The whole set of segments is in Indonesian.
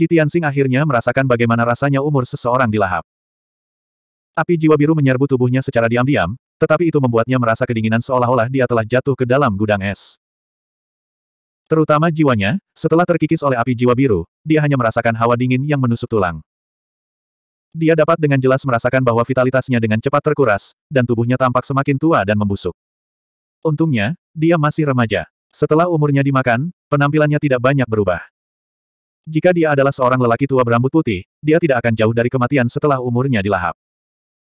Ji Tianxing akhirnya merasakan bagaimana rasanya umur seseorang dilahap. Api jiwa biru menyerbu tubuhnya secara diam-diam, tetapi itu membuatnya merasa kedinginan seolah-olah dia telah jatuh ke dalam gudang es. Terutama jiwanya, setelah terkikis oleh api jiwa biru, dia hanya merasakan hawa dingin yang menusuk tulang. Dia dapat dengan jelas merasakan bahwa vitalitasnya dengan cepat terkuras, dan tubuhnya tampak semakin tua dan membusuk. Untungnya, dia masih remaja. Setelah umurnya dimakan, penampilannya tidak banyak berubah. Jika dia adalah seorang lelaki tua berambut putih, dia tidak akan jauh dari kematian setelah umurnya dilahap.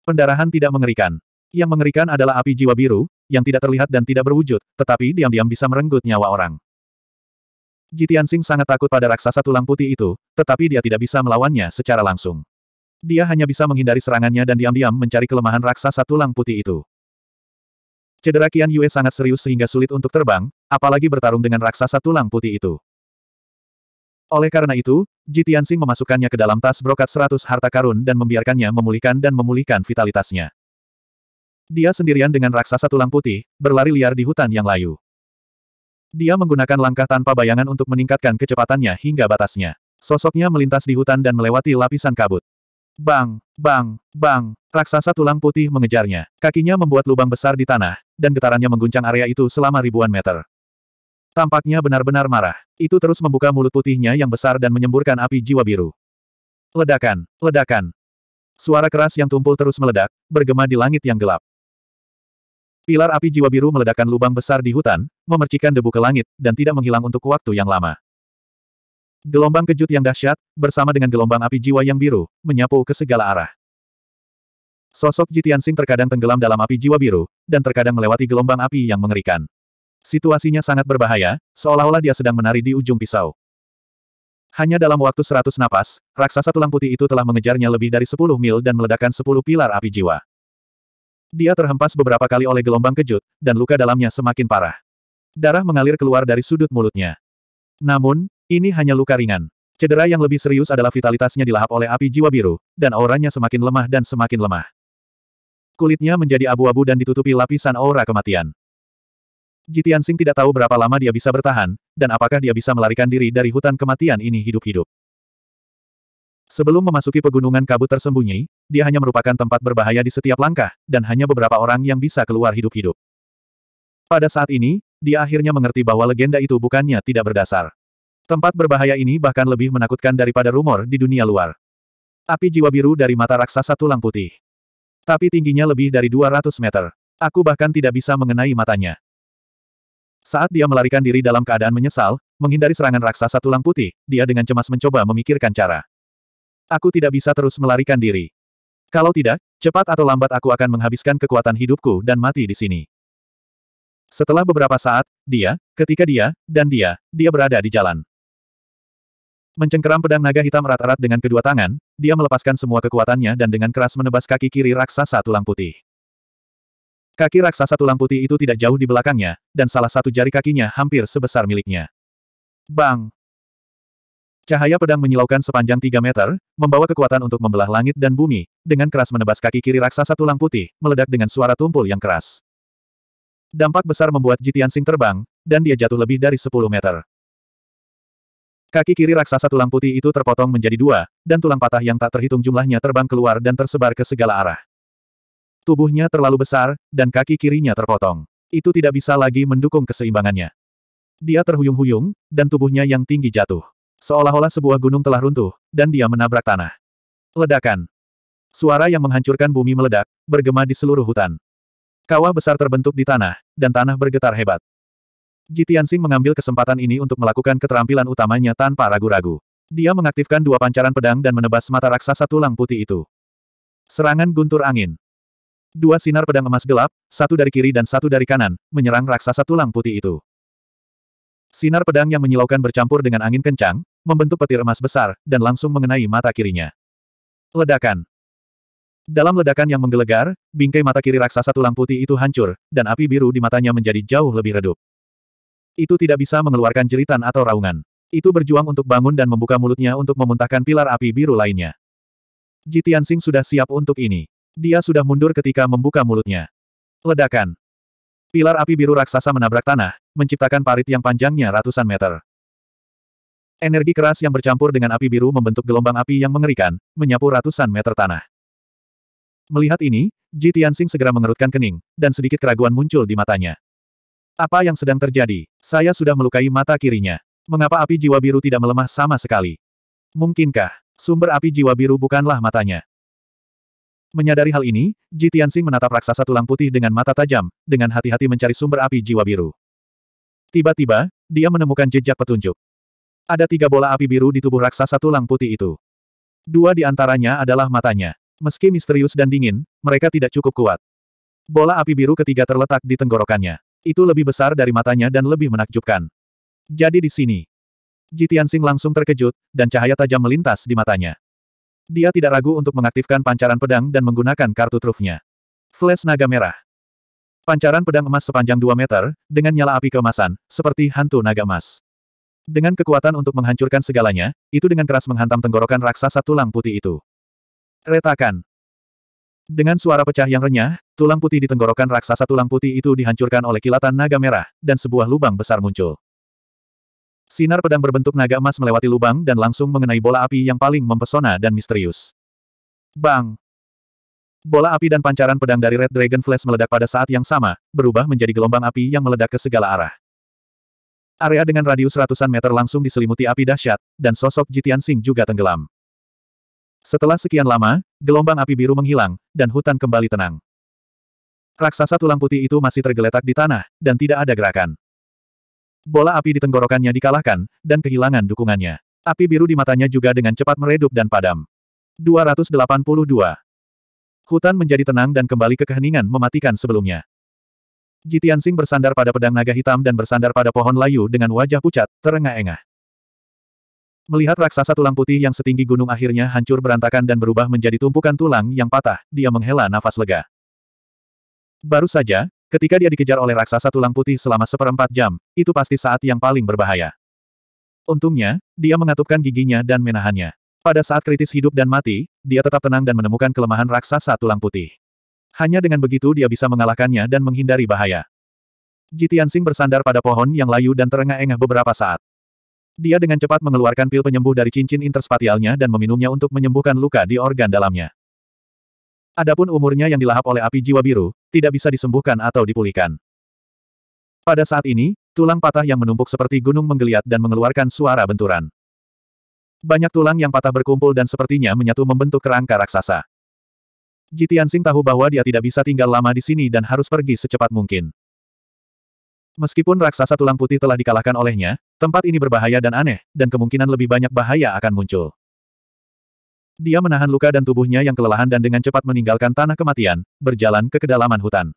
Pendarahan tidak mengerikan. Yang mengerikan adalah api jiwa biru, yang tidak terlihat dan tidak berwujud, tetapi diam-diam bisa merenggut nyawa orang. Jitian Sing sangat takut pada raksasa tulang putih itu, tetapi dia tidak bisa melawannya secara langsung. Dia hanya bisa menghindari serangannya dan diam-diam mencari kelemahan raksasa tulang putih itu. Cedera Kian Yue sangat serius sehingga sulit untuk terbang, apalagi bertarung dengan raksasa tulang putih itu. Oleh karena itu, Ji Tianxing memasukkannya ke dalam tas brokat seratus harta karun dan membiarkannya memulihkan dan memulihkan vitalitasnya. Dia sendirian dengan raksasa tulang putih, berlari liar di hutan yang layu. Dia menggunakan langkah tanpa bayangan untuk meningkatkan kecepatannya hingga batasnya. Sosoknya melintas di hutan dan melewati lapisan kabut. Bang, bang, bang, raksasa tulang putih mengejarnya. Kakinya membuat lubang besar di tanah, dan getarannya mengguncang area itu selama ribuan meter. Tampaknya benar-benar marah. Itu terus membuka mulut putihnya yang besar dan menyemburkan api jiwa biru. Ledakan, ledakan. Suara keras yang tumpul terus meledak, bergema di langit yang gelap. Pilar api jiwa biru meledakkan lubang besar di hutan, memercikan debu ke langit, dan tidak menghilang untuk waktu yang lama. Gelombang kejut yang dahsyat, bersama dengan gelombang api jiwa yang biru, menyapu ke segala arah. Sosok Jitian Sing terkadang tenggelam dalam api jiwa biru, dan terkadang melewati gelombang api yang mengerikan. Situasinya sangat berbahaya, seolah-olah dia sedang menari di ujung pisau. Hanya dalam waktu seratus napas, raksasa tulang putih itu telah mengejarnya lebih dari sepuluh mil dan meledakkan sepuluh pilar api jiwa. Dia terhempas beberapa kali oleh gelombang kejut, dan luka dalamnya semakin parah. Darah mengalir keluar dari sudut mulutnya. Namun, ini hanya luka ringan. Cedera yang lebih serius adalah vitalitasnya dilahap oleh api jiwa biru, dan auranya semakin lemah dan semakin lemah. Kulitnya menjadi abu-abu dan ditutupi lapisan aura kematian. Jitian Sing tidak tahu berapa lama dia bisa bertahan, dan apakah dia bisa melarikan diri dari hutan kematian ini hidup-hidup. Sebelum memasuki pegunungan kabut tersembunyi, dia hanya merupakan tempat berbahaya di setiap langkah, dan hanya beberapa orang yang bisa keluar hidup-hidup. Pada saat ini, dia akhirnya mengerti bahwa legenda itu bukannya tidak berdasar. Tempat berbahaya ini bahkan lebih menakutkan daripada rumor di dunia luar. Api jiwa biru dari mata raksasa tulang putih. Tapi tingginya lebih dari 200 meter. Aku bahkan tidak bisa mengenai matanya. Saat dia melarikan diri dalam keadaan menyesal, menghindari serangan raksasa tulang putih, dia dengan cemas mencoba memikirkan cara. Aku tidak bisa terus melarikan diri. Kalau tidak, cepat atau lambat aku akan menghabiskan kekuatan hidupku dan mati di sini. Setelah beberapa saat, dia, ketika dia, dan dia, dia berada di jalan. Mencengkeram pedang naga hitam erat-erat dengan kedua tangan, dia melepaskan semua kekuatannya dan dengan keras menebas kaki kiri raksasa tulang putih. Kaki raksasa tulang putih itu tidak jauh di belakangnya, dan salah satu jari kakinya hampir sebesar miliknya. Bang! Cahaya pedang menyilaukan sepanjang 3 meter, membawa kekuatan untuk membelah langit dan bumi, dengan keras menebas kaki kiri raksasa tulang putih, meledak dengan suara tumpul yang keras. Dampak besar membuat Jitian Sing terbang, dan dia jatuh lebih dari 10 meter. Kaki kiri raksasa tulang putih itu terpotong menjadi dua, dan tulang patah yang tak terhitung jumlahnya terbang keluar dan tersebar ke segala arah. Tubuhnya terlalu besar, dan kaki kirinya terpotong. Itu tidak bisa lagi mendukung keseimbangannya. Dia terhuyung-huyung, dan tubuhnya yang tinggi jatuh. Seolah-olah sebuah gunung telah runtuh, dan dia menabrak tanah. Ledakan. Suara yang menghancurkan bumi meledak, bergema di seluruh hutan. Kawah besar terbentuk di tanah, dan tanah bergetar hebat. Jitiansing mengambil kesempatan ini untuk melakukan keterampilan utamanya tanpa ragu-ragu. Dia mengaktifkan dua pancaran pedang dan menebas mata raksasa tulang putih itu. Serangan guntur angin. Dua sinar pedang emas gelap, satu dari kiri dan satu dari kanan, menyerang raksasa tulang putih itu. Sinar pedang yang menyilaukan bercampur dengan angin kencang, membentuk petir emas besar, dan langsung mengenai mata kirinya. Ledakan. Dalam ledakan yang menggelegar, bingkai mata kiri raksasa tulang putih itu hancur, dan api biru di matanya menjadi jauh lebih redup. Itu tidak bisa mengeluarkan jeritan atau raungan. Itu berjuang untuk bangun dan membuka mulutnya untuk memuntahkan pilar api biru lainnya. Jitian Sing sudah siap untuk ini. Dia sudah mundur ketika membuka mulutnya. Ledakan. Pilar api biru raksasa menabrak tanah, menciptakan parit yang panjangnya ratusan meter. Energi keras yang bercampur dengan api biru membentuk gelombang api yang mengerikan, menyapu ratusan meter tanah. Melihat ini, Ji Tianxing segera mengerutkan kening, dan sedikit keraguan muncul di matanya. Apa yang sedang terjadi? Saya sudah melukai mata kirinya. Mengapa api jiwa biru tidak melemah sama sekali? Mungkinkah, sumber api jiwa biru bukanlah matanya? Menyadari hal ini, Ji Tianxing menatap raksasa tulang putih dengan mata tajam, dengan hati-hati mencari sumber api jiwa biru. Tiba-tiba, dia menemukan jejak petunjuk. Ada tiga bola api biru di tubuh raksasa tulang putih itu. Dua di antaranya adalah matanya. Meski misterius dan dingin, mereka tidak cukup kuat. Bola api biru ketiga terletak di tenggorokannya. Itu lebih besar dari matanya dan lebih menakjubkan. Jadi di sini. Jitiansing langsung terkejut, dan cahaya tajam melintas di matanya. Dia tidak ragu untuk mengaktifkan pancaran pedang dan menggunakan kartu trufnya. Flash naga merah. Pancaran pedang emas sepanjang 2 meter, dengan nyala api keemasan, seperti hantu naga emas. Dengan kekuatan untuk menghancurkan segalanya, itu dengan keras menghantam tenggorokan raksasa tulang putih itu. Retakan. Dengan suara pecah yang renyah, tulang putih di tenggorokan raksasa tulang putih itu dihancurkan oleh kilatan naga merah, dan sebuah lubang besar muncul. Sinar pedang berbentuk naga emas melewati lubang dan langsung mengenai bola api yang paling mempesona dan misterius. Bang! Bola api dan pancaran pedang dari Red Dragon Flash meledak pada saat yang sama, berubah menjadi gelombang api yang meledak ke segala arah. Area dengan radius ratusan meter langsung diselimuti api dahsyat, dan sosok Jitian Sing juga tenggelam. Setelah sekian lama, gelombang api biru menghilang, dan hutan kembali tenang. Raksasa tulang putih itu masih tergeletak di tanah, dan tidak ada gerakan. Bola api di tenggorokannya dikalahkan, dan kehilangan dukungannya. Api biru di matanya juga dengan cepat meredup dan padam. 282. Hutan menjadi tenang dan kembali ke keheningan mematikan sebelumnya. Jitiansing bersandar pada pedang naga hitam dan bersandar pada pohon layu dengan wajah pucat, terengah-engah. Melihat raksasa tulang putih yang setinggi gunung akhirnya hancur berantakan dan berubah menjadi tumpukan tulang yang patah, dia menghela nafas lega. Baru saja, Ketika dia dikejar oleh raksasa tulang putih selama seperempat jam, itu pasti saat yang paling berbahaya. Untungnya, dia mengatupkan giginya dan menahannya. Pada saat kritis hidup dan mati, dia tetap tenang dan menemukan kelemahan raksasa tulang putih. Hanya dengan begitu dia bisa mengalahkannya dan menghindari bahaya. Jitiansing bersandar pada pohon yang layu dan terengah-engah beberapa saat. Dia dengan cepat mengeluarkan pil penyembuh dari cincin interspatialnya dan meminumnya untuk menyembuhkan luka di organ dalamnya. Adapun umurnya yang dilahap oleh api jiwa biru, tidak bisa disembuhkan atau dipulihkan. Pada saat ini, tulang patah yang menumpuk seperti gunung menggeliat dan mengeluarkan suara benturan. Banyak tulang yang patah berkumpul dan sepertinya menyatu membentuk kerangka raksasa. Jitiansing tahu bahwa dia tidak bisa tinggal lama di sini dan harus pergi secepat mungkin. Meskipun raksasa tulang putih telah dikalahkan olehnya, tempat ini berbahaya dan aneh, dan kemungkinan lebih banyak bahaya akan muncul. Dia menahan luka dan tubuhnya yang kelelahan dan dengan cepat meninggalkan tanah kematian, berjalan ke kedalaman hutan.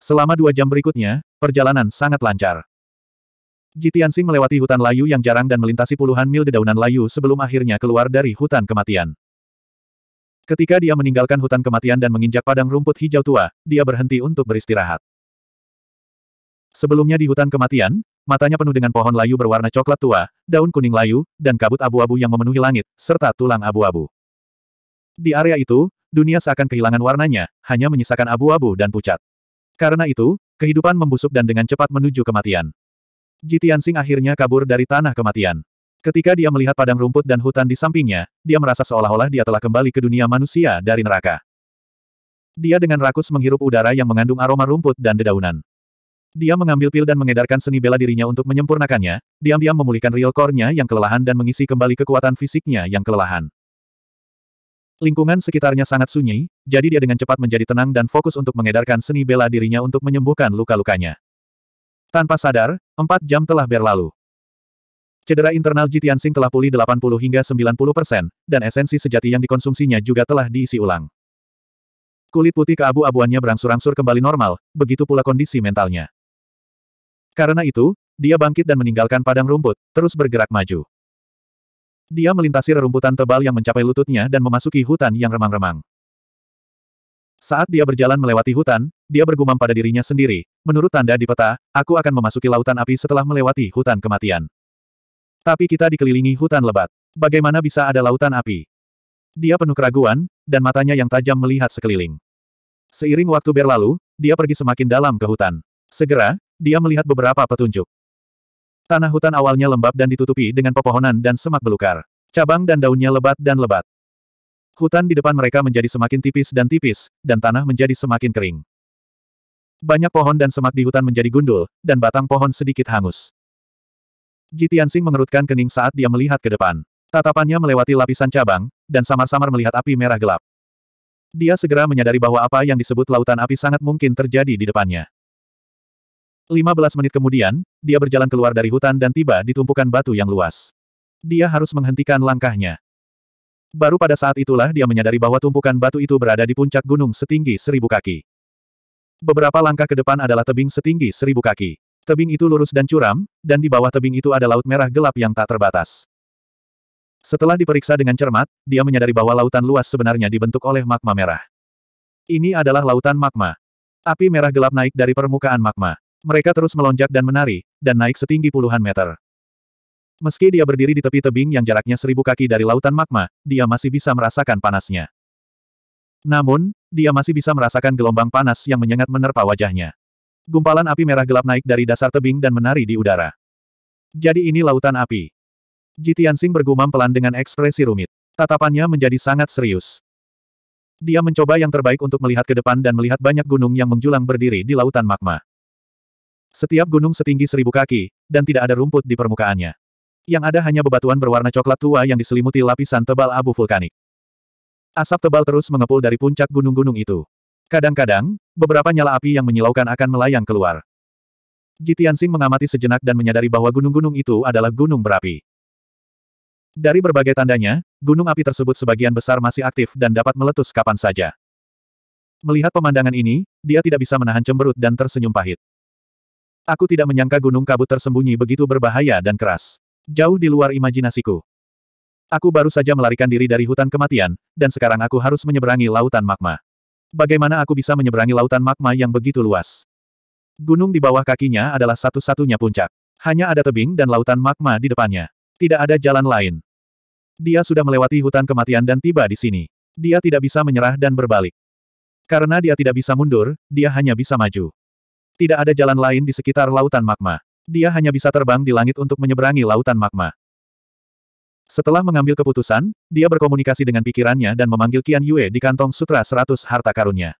Selama dua jam berikutnya, perjalanan sangat lancar. Jitiansing melewati hutan layu yang jarang dan melintasi puluhan mil dedaunan layu sebelum akhirnya keluar dari hutan kematian. Ketika dia meninggalkan hutan kematian dan menginjak padang rumput hijau tua, dia berhenti untuk beristirahat. Sebelumnya di hutan kematian, matanya penuh dengan pohon layu berwarna coklat tua, daun kuning layu, dan kabut abu-abu yang memenuhi langit, serta tulang abu-abu. Di area itu, dunia seakan kehilangan warnanya, hanya menyisakan abu-abu dan pucat. Karena itu, kehidupan membusuk dan dengan cepat menuju kematian. Jitian Sing akhirnya kabur dari tanah kematian. Ketika dia melihat padang rumput dan hutan di sampingnya, dia merasa seolah-olah dia telah kembali ke dunia manusia dari neraka. Dia dengan rakus menghirup udara yang mengandung aroma rumput dan dedaunan. Dia mengambil pil dan mengedarkan seni bela dirinya untuk menyempurnakannya, diam-diam memulihkan real core-nya yang kelelahan dan mengisi kembali kekuatan fisiknya yang kelelahan. Lingkungan sekitarnya sangat sunyi, jadi dia dengan cepat menjadi tenang dan fokus untuk mengedarkan seni bela dirinya untuk menyembuhkan luka-lukanya. Tanpa sadar, empat jam telah berlalu. Cedera internal Jitian Sing telah pulih 80 hingga 90 persen, dan esensi sejati yang dikonsumsinya juga telah diisi ulang. Kulit putih keabu-abuannya berangsur-angsur kembali normal, begitu pula kondisi mentalnya. Karena itu, dia bangkit dan meninggalkan padang rumput, terus bergerak maju. Dia melintasi rerumputan tebal yang mencapai lututnya dan memasuki hutan yang remang-remang. Saat dia berjalan melewati hutan, dia bergumam pada dirinya sendiri, menurut tanda di peta, aku akan memasuki lautan api setelah melewati hutan kematian. Tapi kita dikelilingi hutan lebat. Bagaimana bisa ada lautan api? Dia penuh keraguan, dan matanya yang tajam melihat sekeliling. Seiring waktu berlalu, dia pergi semakin dalam ke hutan. Segera, dia melihat beberapa petunjuk. Tanah hutan awalnya lembab dan ditutupi dengan pepohonan dan semak belukar. Cabang dan daunnya lebat dan lebat. Hutan di depan mereka menjadi semakin tipis dan tipis, dan tanah menjadi semakin kering. Banyak pohon dan semak di hutan menjadi gundul, dan batang pohon sedikit hangus. Jitiansing mengerutkan kening saat dia melihat ke depan. Tatapannya melewati lapisan cabang, dan samar-samar melihat api merah gelap. Dia segera menyadari bahwa apa yang disebut lautan api sangat mungkin terjadi di depannya. 15 menit kemudian, dia berjalan keluar dari hutan dan tiba di tumpukan batu yang luas. Dia harus menghentikan langkahnya. Baru pada saat itulah dia menyadari bahwa tumpukan batu itu berada di puncak gunung setinggi seribu kaki. Beberapa langkah ke depan adalah tebing setinggi seribu kaki. Tebing itu lurus dan curam, dan di bawah tebing itu ada laut merah gelap yang tak terbatas. Setelah diperiksa dengan cermat, dia menyadari bahwa lautan luas sebenarnya dibentuk oleh magma merah. Ini adalah lautan magma. Api merah gelap naik dari permukaan magma. Mereka terus melonjak dan menari, dan naik setinggi puluhan meter. Meski dia berdiri di tepi tebing yang jaraknya seribu kaki dari lautan magma, dia masih bisa merasakan panasnya. Namun, dia masih bisa merasakan gelombang panas yang menyengat menerpa wajahnya. Gumpalan api merah gelap naik dari dasar tebing dan menari di udara. Jadi ini lautan api. Jitian Jitiansing bergumam pelan dengan ekspresi rumit. Tatapannya menjadi sangat serius. Dia mencoba yang terbaik untuk melihat ke depan dan melihat banyak gunung yang menjulang berdiri di lautan magma. Setiap gunung setinggi seribu kaki, dan tidak ada rumput di permukaannya. Yang ada hanya bebatuan berwarna coklat tua yang diselimuti lapisan tebal abu vulkanik. Asap tebal terus mengepul dari puncak gunung-gunung itu. Kadang-kadang, beberapa nyala api yang menyilaukan akan melayang keluar. Jitiansing mengamati sejenak dan menyadari bahwa gunung-gunung itu adalah gunung berapi. Dari berbagai tandanya, gunung api tersebut sebagian besar masih aktif dan dapat meletus kapan saja. Melihat pemandangan ini, dia tidak bisa menahan cemberut dan tersenyum pahit. Aku tidak menyangka gunung kabut tersembunyi begitu berbahaya dan keras. Jauh di luar imajinasiku. Aku baru saja melarikan diri dari hutan kematian, dan sekarang aku harus menyeberangi lautan magma. Bagaimana aku bisa menyeberangi lautan magma yang begitu luas? Gunung di bawah kakinya adalah satu-satunya puncak. Hanya ada tebing dan lautan magma di depannya. Tidak ada jalan lain. Dia sudah melewati hutan kematian dan tiba di sini. Dia tidak bisa menyerah dan berbalik. Karena dia tidak bisa mundur, dia hanya bisa maju. Tidak ada jalan lain di sekitar lautan magma. Dia hanya bisa terbang di langit untuk menyeberangi lautan magma. Setelah mengambil keputusan, dia berkomunikasi dengan pikirannya dan memanggil Qian Yue di kantong sutra seratus harta karunnya.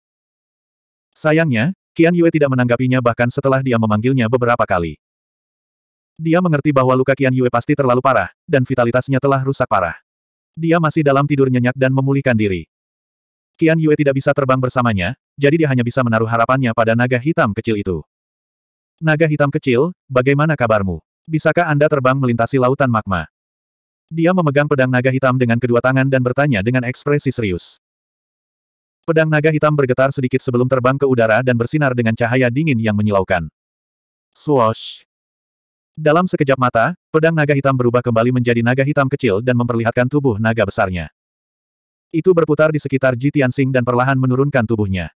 Sayangnya, Qian Yue tidak menanggapinya bahkan setelah dia memanggilnya beberapa kali. Dia mengerti bahwa luka Qian Yue pasti terlalu parah, dan vitalitasnya telah rusak parah. Dia masih dalam tidur nyenyak dan memulihkan diri. Qian Yue tidak bisa terbang bersamanya, jadi dia hanya bisa menaruh harapannya pada naga hitam kecil itu. Naga hitam kecil, bagaimana kabarmu? Bisakah Anda terbang melintasi lautan magma? Dia memegang pedang naga hitam dengan kedua tangan dan bertanya dengan ekspresi serius. Pedang naga hitam bergetar sedikit sebelum terbang ke udara dan bersinar dengan cahaya dingin yang menyilaukan. Swoosh! Dalam sekejap mata, pedang naga hitam berubah kembali menjadi naga hitam kecil dan memperlihatkan tubuh naga besarnya. Itu berputar di sekitar Jitiansing dan perlahan menurunkan tubuhnya.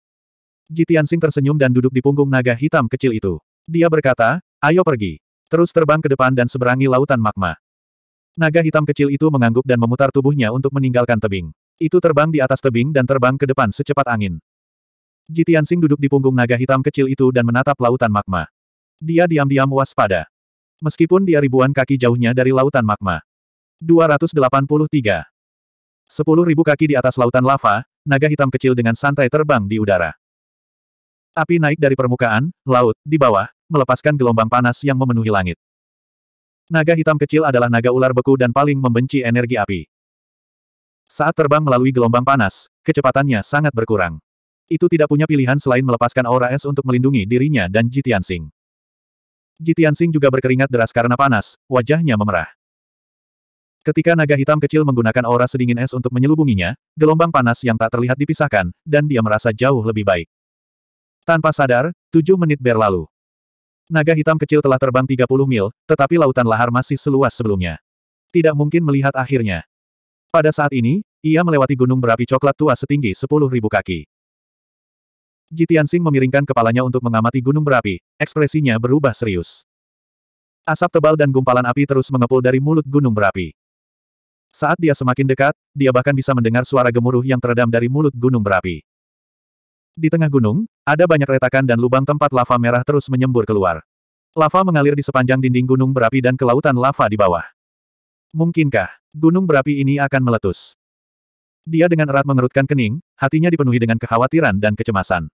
Jitiansing tersenyum dan duduk di punggung naga hitam kecil itu. Dia berkata, ayo pergi. Terus terbang ke depan dan seberangi lautan magma. Naga hitam kecil itu mengangguk dan memutar tubuhnya untuk meninggalkan tebing. Itu terbang di atas tebing dan terbang ke depan secepat angin. Jitiansing duduk di punggung naga hitam kecil itu dan menatap lautan magma. Dia diam-diam waspada. Meskipun dia ribuan kaki jauhnya dari lautan magma. 283. Sepuluh ribu kaki di atas lautan lava, naga hitam kecil dengan santai terbang di udara. Api naik dari permukaan, laut, di bawah, melepaskan gelombang panas yang memenuhi langit. Naga hitam kecil adalah naga ular beku dan paling membenci energi api. Saat terbang melalui gelombang panas, kecepatannya sangat berkurang. Itu tidak punya pilihan selain melepaskan aura es untuk melindungi dirinya dan Jitian Jitian Jitiansing juga berkeringat deras karena panas, wajahnya memerah. Ketika naga hitam kecil menggunakan aura sedingin es untuk menyelubunginya, gelombang panas yang tak terlihat dipisahkan, dan dia merasa jauh lebih baik. Tanpa sadar, tujuh menit berlalu. Naga hitam kecil telah terbang 30 mil, tetapi lautan lahar masih seluas sebelumnya. Tidak mungkin melihat akhirnya. Pada saat ini, ia melewati gunung berapi coklat tua setinggi 10.000 kaki. Jitiansing memiringkan kepalanya untuk mengamati gunung berapi, ekspresinya berubah serius. Asap tebal dan gumpalan api terus mengepul dari mulut gunung berapi. Saat dia semakin dekat, dia bahkan bisa mendengar suara gemuruh yang teredam dari mulut gunung berapi. Di tengah gunung, ada banyak retakan dan lubang tempat lava merah terus menyembur keluar. Lava mengalir di sepanjang dinding gunung berapi dan kelautan lava di bawah. Mungkinkah gunung berapi ini akan meletus? Dia dengan erat mengerutkan kening, hatinya dipenuhi dengan kekhawatiran dan kecemasan.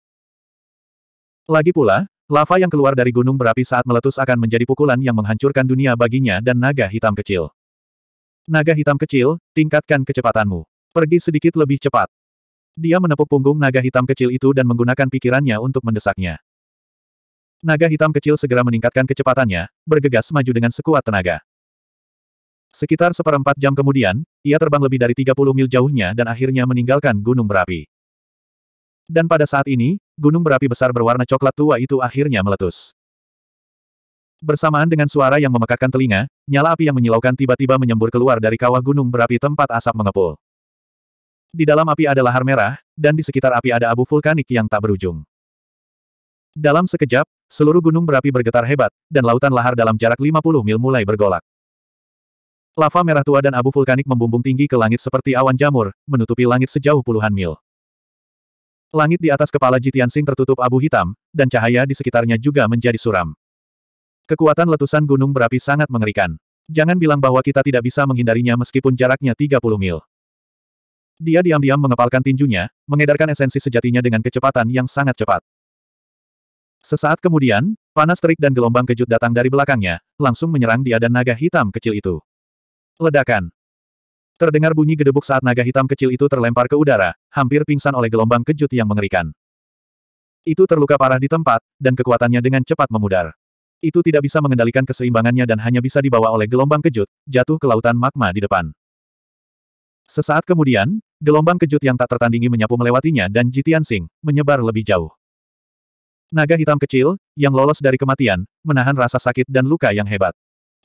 Lagi pula, lava yang keluar dari gunung berapi saat meletus akan menjadi pukulan yang menghancurkan dunia baginya dan naga hitam kecil. Naga hitam kecil, tingkatkan kecepatanmu. Pergi sedikit lebih cepat. Dia menepuk punggung naga hitam kecil itu dan menggunakan pikirannya untuk mendesaknya. Naga hitam kecil segera meningkatkan kecepatannya, bergegas maju dengan sekuat tenaga. Sekitar seperempat jam kemudian, ia terbang lebih dari 30 mil jauhnya dan akhirnya meninggalkan gunung berapi. Dan pada saat ini, gunung berapi besar berwarna coklat tua itu akhirnya meletus. Bersamaan dengan suara yang memekakkan telinga, nyala api yang menyilaukan tiba-tiba menyembur keluar dari kawah gunung berapi tempat asap mengepul. Di dalam api ada lahar merah, dan di sekitar api ada abu vulkanik yang tak berujung. Dalam sekejap, seluruh gunung berapi bergetar hebat, dan lautan lahar dalam jarak 50 mil mulai bergolak. Lava merah tua dan abu vulkanik membumbung tinggi ke langit seperti awan jamur, menutupi langit sejauh puluhan mil. Langit di atas kepala Jitian Jitiansing tertutup abu hitam, dan cahaya di sekitarnya juga menjadi suram. Kekuatan letusan gunung berapi sangat mengerikan. Jangan bilang bahwa kita tidak bisa menghindarinya meskipun jaraknya 30 mil. Dia diam-diam mengepalkan tinjunya, mengedarkan esensi sejatinya dengan kecepatan yang sangat cepat. Sesaat kemudian, panas terik dan gelombang kejut datang dari belakangnya, langsung menyerang dia dan naga hitam kecil itu. Ledakan. Terdengar bunyi gedebuk saat naga hitam kecil itu terlempar ke udara, hampir pingsan oleh gelombang kejut yang mengerikan. Itu terluka parah di tempat, dan kekuatannya dengan cepat memudar. Itu tidak bisa mengendalikan keseimbangannya dan hanya bisa dibawa oleh gelombang kejut, jatuh ke lautan magma di depan. Sesaat kemudian, gelombang kejut yang tak tertandingi menyapu melewatinya dan Jitian Sing, menyebar lebih jauh. Naga hitam kecil, yang lolos dari kematian, menahan rasa sakit dan luka yang hebat.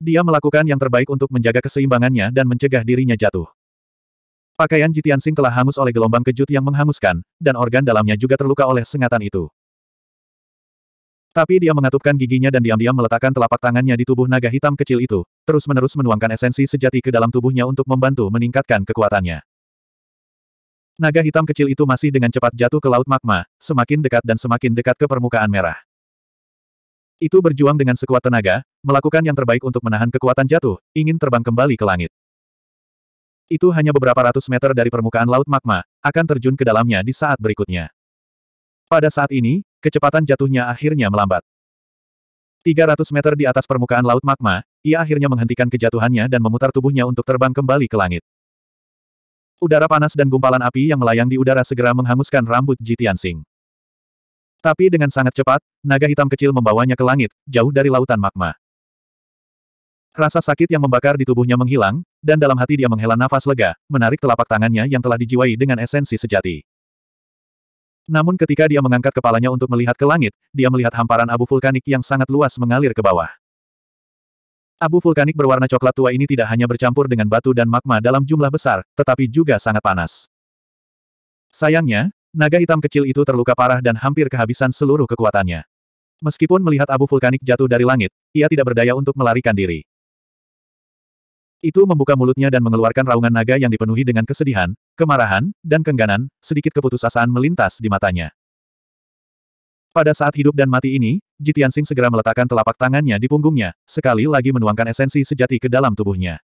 Dia melakukan yang terbaik untuk menjaga keseimbangannya dan mencegah dirinya jatuh. Pakaian Jitian Sing telah hangus oleh gelombang kejut yang menghanguskan, dan organ dalamnya juga terluka oleh sengatan itu. Tapi dia mengatupkan giginya dan diam-diam meletakkan telapak tangannya di tubuh naga hitam kecil itu, terus-menerus menuangkan esensi sejati ke dalam tubuhnya untuk membantu meningkatkan kekuatannya. Naga hitam kecil itu masih dengan cepat jatuh ke laut magma, semakin dekat dan semakin dekat ke permukaan merah. Itu berjuang dengan sekuat tenaga, melakukan yang terbaik untuk menahan kekuatan jatuh, ingin terbang kembali ke langit. Itu hanya beberapa ratus meter dari permukaan laut magma, akan terjun ke dalamnya di saat berikutnya. Pada saat ini, kecepatan jatuhnya akhirnya melambat. 300 meter di atas permukaan laut magma, ia akhirnya menghentikan kejatuhannya dan memutar tubuhnya untuk terbang kembali ke langit. Udara panas dan gumpalan api yang melayang di udara segera menghanguskan rambut Jitian Sing. Tapi dengan sangat cepat, naga hitam kecil membawanya ke langit, jauh dari lautan magma. Rasa sakit yang membakar di tubuhnya menghilang, dan dalam hati dia menghela nafas lega, menarik telapak tangannya yang telah dijiwai dengan esensi sejati. Namun ketika dia mengangkat kepalanya untuk melihat ke langit, dia melihat hamparan abu vulkanik yang sangat luas mengalir ke bawah. Abu vulkanik berwarna coklat tua ini tidak hanya bercampur dengan batu dan magma dalam jumlah besar, tetapi juga sangat panas. Sayangnya, naga hitam kecil itu terluka parah dan hampir kehabisan seluruh kekuatannya. Meskipun melihat abu vulkanik jatuh dari langit, ia tidak berdaya untuk melarikan diri. Itu membuka mulutnya dan mengeluarkan raungan naga yang dipenuhi dengan kesedihan, kemarahan, dan kengganan, sedikit keputusasaan melintas di matanya. Pada saat hidup dan mati ini, Jitian Jitiansing segera meletakkan telapak tangannya di punggungnya, sekali lagi menuangkan esensi sejati ke dalam tubuhnya.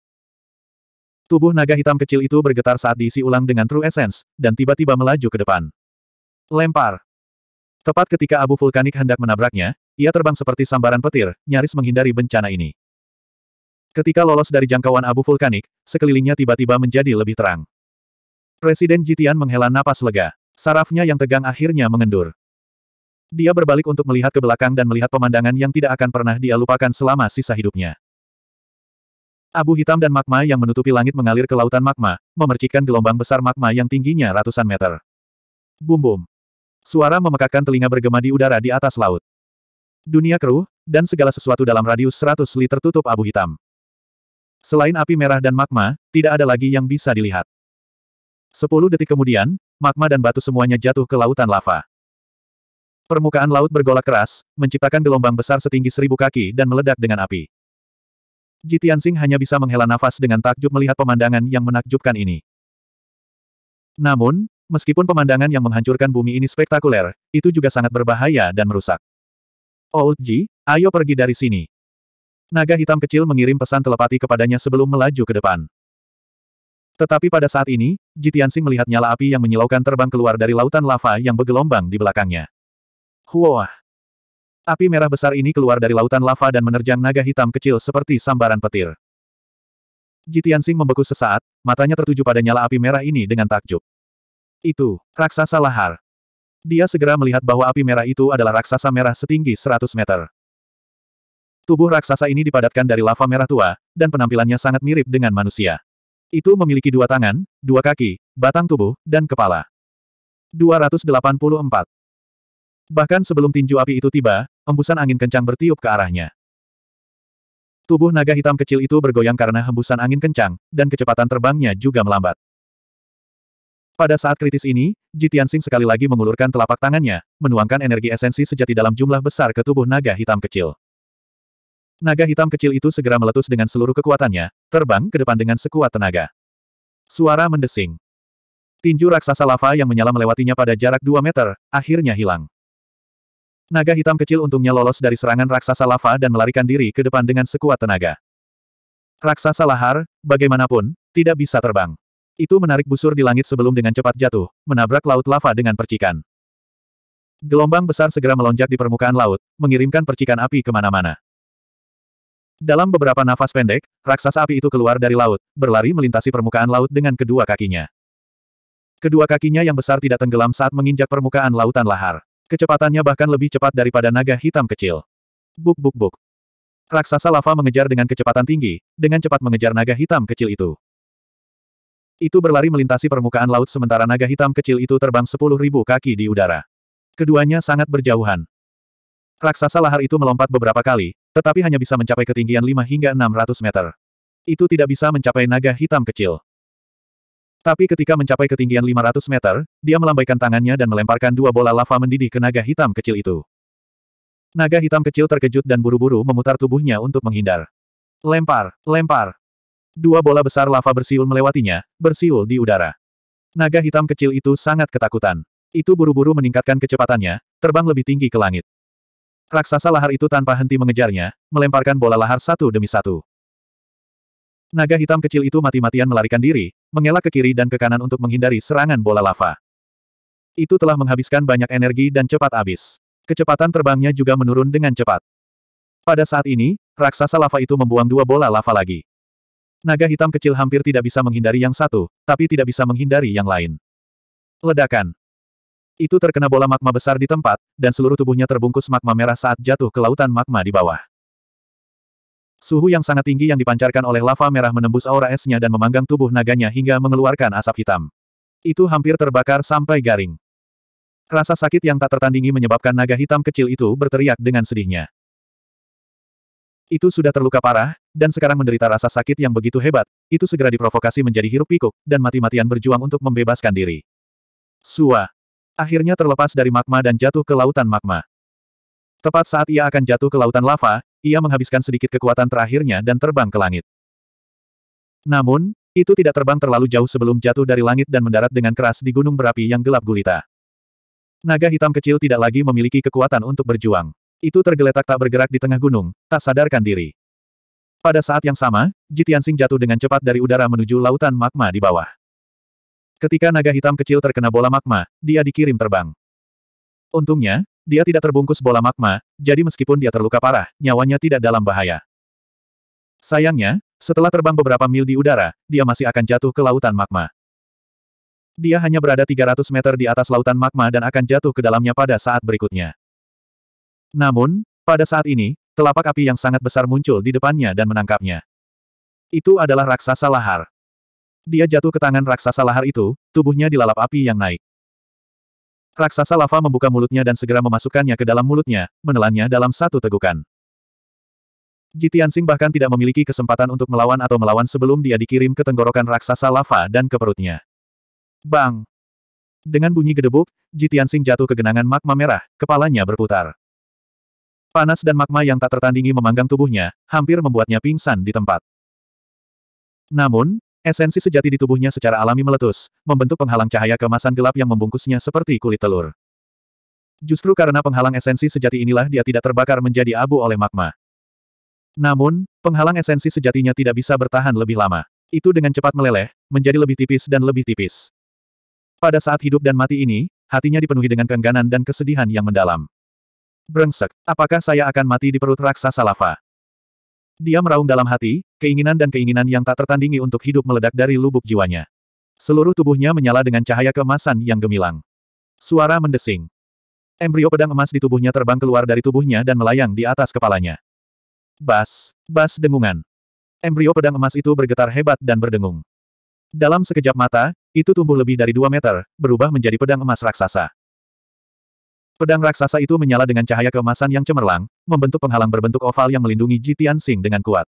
Tubuh naga hitam kecil itu bergetar saat diisi ulang dengan True Essence, dan tiba-tiba melaju ke depan. Lempar! Tepat ketika abu vulkanik hendak menabraknya, ia terbang seperti sambaran petir, nyaris menghindari bencana ini. Ketika lolos dari jangkauan abu vulkanik, sekelilingnya tiba-tiba menjadi lebih terang. Presiden Jitian menghela napas lega. Sarafnya yang tegang akhirnya mengendur. Dia berbalik untuk melihat ke belakang dan melihat pemandangan yang tidak akan pernah dia lupakan selama sisa hidupnya. Abu hitam dan magma yang menutupi langit mengalir ke lautan magma, memercikkan gelombang besar magma yang tingginya ratusan meter. Bum bum. Suara memekakkan telinga bergema di udara di atas laut. Dunia keruh, dan segala sesuatu dalam radius 100 liter tutup abu hitam. Selain api merah dan magma, tidak ada lagi yang bisa dilihat. Sepuluh detik kemudian, magma dan batu semuanya jatuh ke lautan lava. Permukaan laut bergolak keras, menciptakan gelombang besar setinggi seribu kaki dan meledak dengan api. Jitiansing hanya bisa menghela nafas dengan takjub melihat pemandangan yang menakjubkan ini. Namun, Meskipun pemandangan yang menghancurkan bumi ini spektakuler, itu juga sangat berbahaya dan merusak. Old Ji, ayo pergi dari sini. Naga hitam kecil mengirim pesan telepati kepadanya sebelum melaju ke depan. Tetapi pada saat ini, Jitiansing melihat nyala api yang menyilaukan terbang keluar dari lautan lava yang bergelombang di belakangnya. Huoah! Api merah besar ini keluar dari lautan lava dan menerjang naga hitam kecil seperti sambaran petir. Jitiansing membeku sesaat, matanya tertuju pada nyala api merah ini dengan takjub. Itu, raksasa lahar. Dia segera melihat bahwa api merah itu adalah raksasa merah setinggi 100 meter. Tubuh raksasa ini dipadatkan dari lava merah tua, dan penampilannya sangat mirip dengan manusia. Itu memiliki dua tangan, dua kaki, batang tubuh, dan kepala. 284. Bahkan sebelum tinju api itu tiba, hembusan angin kencang bertiup ke arahnya. Tubuh naga hitam kecil itu bergoyang karena hembusan angin kencang, dan kecepatan terbangnya juga melambat. Pada saat kritis ini, Sing sekali lagi mengulurkan telapak tangannya, menuangkan energi esensi sejati dalam jumlah besar ke tubuh naga hitam kecil. Naga hitam kecil itu segera meletus dengan seluruh kekuatannya, terbang ke depan dengan sekuat tenaga. Suara mendesing. Tinju raksasa lava yang menyala melewatinya pada jarak 2 meter, akhirnya hilang. Naga hitam kecil untungnya lolos dari serangan raksasa lava dan melarikan diri ke depan dengan sekuat tenaga. Raksasa lahar, bagaimanapun, tidak bisa terbang. Itu menarik busur di langit sebelum dengan cepat jatuh, menabrak laut lava dengan percikan. Gelombang besar segera melonjak di permukaan laut, mengirimkan percikan api kemana-mana. Dalam beberapa nafas pendek, raksasa api itu keluar dari laut, berlari melintasi permukaan laut dengan kedua kakinya. Kedua kakinya yang besar tidak tenggelam saat menginjak permukaan lautan lahar. Kecepatannya bahkan lebih cepat daripada naga hitam kecil. Buk buk buk. Raksasa lava mengejar dengan kecepatan tinggi, dengan cepat mengejar naga hitam kecil itu. Itu berlari melintasi permukaan laut sementara naga hitam kecil itu terbang 10.000 kaki di udara. Keduanya sangat berjauhan. Raksasa lahar itu melompat beberapa kali, tetapi hanya bisa mencapai ketinggian 5 hingga 600 meter. Itu tidak bisa mencapai naga hitam kecil. Tapi ketika mencapai ketinggian 500 meter, dia melambaikan tangannya dan melemparkan dua bola lava mendidih ke naga hitam kecil itu. Naga hitam kecil terkejut dan buru-buru memutar tubuhnya untuk menghindar. Lempar, lempar. Dua bola besar lava bersiul melewatinya, bersiul di udara. Naga hitam kecil itu sangat ketakutan. Itu buru-buru meningkatkan kecepatannya, terbang lebih tinggi ke langit. Raksasa lahar itu tanpa henti mengejarnya, melemparkan bola lahar satu demi satu. Naga hitam kecil itu mati-matian melarikan diri, mengelak ke kiri dan ke kanan untuk menghindari serangan bola lava. Itu telah menghabiskan banyak energi dan cepat habis. Kecepatan terbangnya juga menurun dengan cepat. Pada saat ini, raksasa lava itu membuang dua bola lava lagi. Naga hitam kecil hampir tidak bisa menghindari yang satu, tapi tidak bisa menghindari yang lain. Ledakan. Itu terkena bola magma besar di tempat, dan seluruh tubuhnya terbungkus magma merah saat jatuh ke lautan magma di bawah. Suhu yang sangat tinggi yang dipancarkan oleh lava merah menembus aura esnya dan memanggang tubuh naganya hingga mengeluarkan asap hitam. Itu hampir terbakar sampai garing. Rasa sakit yang tak tertandingi menyebabkan naga hitam kecil itu berteriak dengan sedihnya. Itu sudah terluka parah, dan sekarang menderita rasa sakit yang begitu hebat, itu segera diprovokasi menjadi hiruk pikuk, dan mati-matian berjuang untuk membebaskan diri. Suah. Akhirnya terlepas dari magma dan jatuh ke lautan magma. Tepat saat ia akan jatuh ke lautan lava, ia menghabiskan sedikit kekuatan terakhirnya dan terbang ke langit. Namun, itu tidak terbang terlalu jauh sebelum jatuh dari langit dan mendarat dengan keras di gunung berapi yang gelap gulita. Naga hitam kecil tidak lagi memiliki kekuatan untuk berjuang. Itu tergeletak tak bergerak di tengah gunung, tak sadarkan diri. Pada saat yang sama, Jitiansing jatuh dengan cepat dari udara menuju lautan magma di bawah. Ketika naga hitam kecil terkena bola magma, dia dikirim terbang. Untungnya, dia tidak terbungkus bola magma, jadi meskipun dia terluka parah, nyawanya tidak dalam bahaya. Sayangnya, setelah terbang beberapa mil di udara, dia masih akan jatuh ke lautan magma. Dia hanya berada 300 meter di atas lautan magma dan akan jatuh ke dalamnya pada saat berikutnya. Namun, pada saat ini, telapak api yang sangat besar muncul di depannya dan menangkapnya. Itu adalah raksasa lahar. Dia jatuh ke tangan raksasa lahar itu, tubuhnya dilalap api yang naik. Raksasa lava membuka mulutnya dan segera memasukkannya ke dalam mulutnya, menelannya dalam satu tegukan. Jitiansing bahkan tidak memiliki kesempatan untuk melawan atau melawan sebelum dia dikirim ke tenggorokan raksasa lava dan ke perutnya. Bang! Dengan bunyi gedebuk, Jitiansing jatuh ke genangan magma merah, kepalanya berputar. Panas dan magma yang tak tertandingi memanggang tubuhnya, hampir membuatnya pingsan di tempat. Namun, Esensi sejati di tubuhnya secara alami meletus, membentuk penghalang cahaya kemasan gelap yang membungkusnya seperti kulit telur. Justru karena penghalang esensi sejati inilah dia tidak terbakar menjadi abu oleh magma. Namun, penghalang esensi sejatinya tidak bisa bertahan lebih lama. Itu dengan cepat meleleh, menjadi lebih tipis dan lebih tipis. Pada saat hidup dan mati ini, hatinya dipenuhi dengan keengganan dan kesedihan yang mendalam. Brengsek, apakah saya akan mati di perut raksasa lava? Dia meraung dalam hati, keinginan dan keinginan yang tak tertandingi untuk hidup meledak dari lubuk jiwanya. Seluruh tubuhnya menyala dengan cahaya keemasan yang gemilang. Suara mendesing. Embrio pedang emas di tubuhnya terbang keluar dari tubuhnya dan melayang di atas kepalanya. Bas, bas dengungan. Embrio pedang emas itu bergetar hebat dan berdengung. Dalam sekejap mata, itu tumbuh lebih dari dua meter, berubah menjadi pedang emas raksasa. Pedang raksasa itu menyala dengan cahaya keemasan yang cemerlang, membentuk penghalang berbentuk oval yang melindungi Ji Tianxing dengan kuat.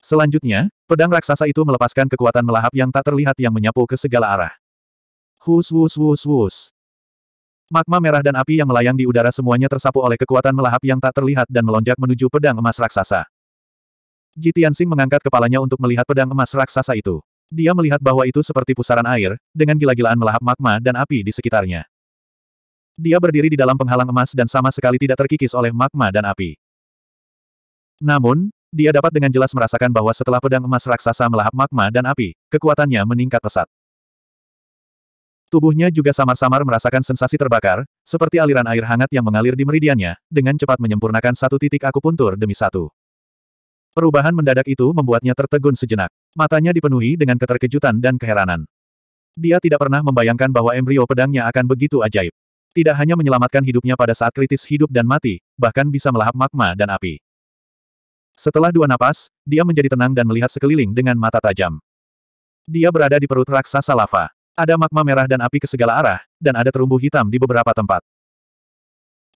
Selanjutnya, pedang raksasa itu melepaskan kekuatan melahap yang tak terlihat yang menyapu ke segala arah. Hus hus hus hus. Magma merah dan api yang melayang di udara semuanya tersapu oleh kekuatan melahap yang tak terlihat dan melonjak menuju pedang emas raksasa. Ji Tianxing mengangkat kepalanya untuk melihat pedang emas raksasa itu. Dia melihat bahwa itu seperti pusaran air, dengan gila-gilaan melahap magma dan api di sekitarnya. Dia berdiri di dalam penghalang emas dan sama sekali tidak terkikis oleh magma dan api. Namun, dia dapat dengan jelas merasakan bahwa setelah pedang emas raksasa melahap magma dan api, kekuatannya meningkat pesat. Tubuhnya juga samar-samar merasakan sensasi terbakar, seperti aliran air hangat yang mengalir di meridiannya, dengan cepat menyempurnakan satu titik akupuntur demi satu. Perubahan mendadak itu membuatnya tertegun sejenak. Matanya dipenuhi dengan keterkejutan dan keheranan. Dia tidak pernah membayangkan bahwa embrio pedangnya akan begitu ajaib. Tidak hanya menyelamatkan hidupnya pada saat kritis hidup dan mati, bahkan bisa melahap magma dan api. Setelah dua napas, dia menjadi tenang dan melihat sekeliling dengan mata tajam. Dia berada di perut raksasa lava. Ada magma merah dan api ke segala arah, dan ada terumbu hitam di beberapa tempat.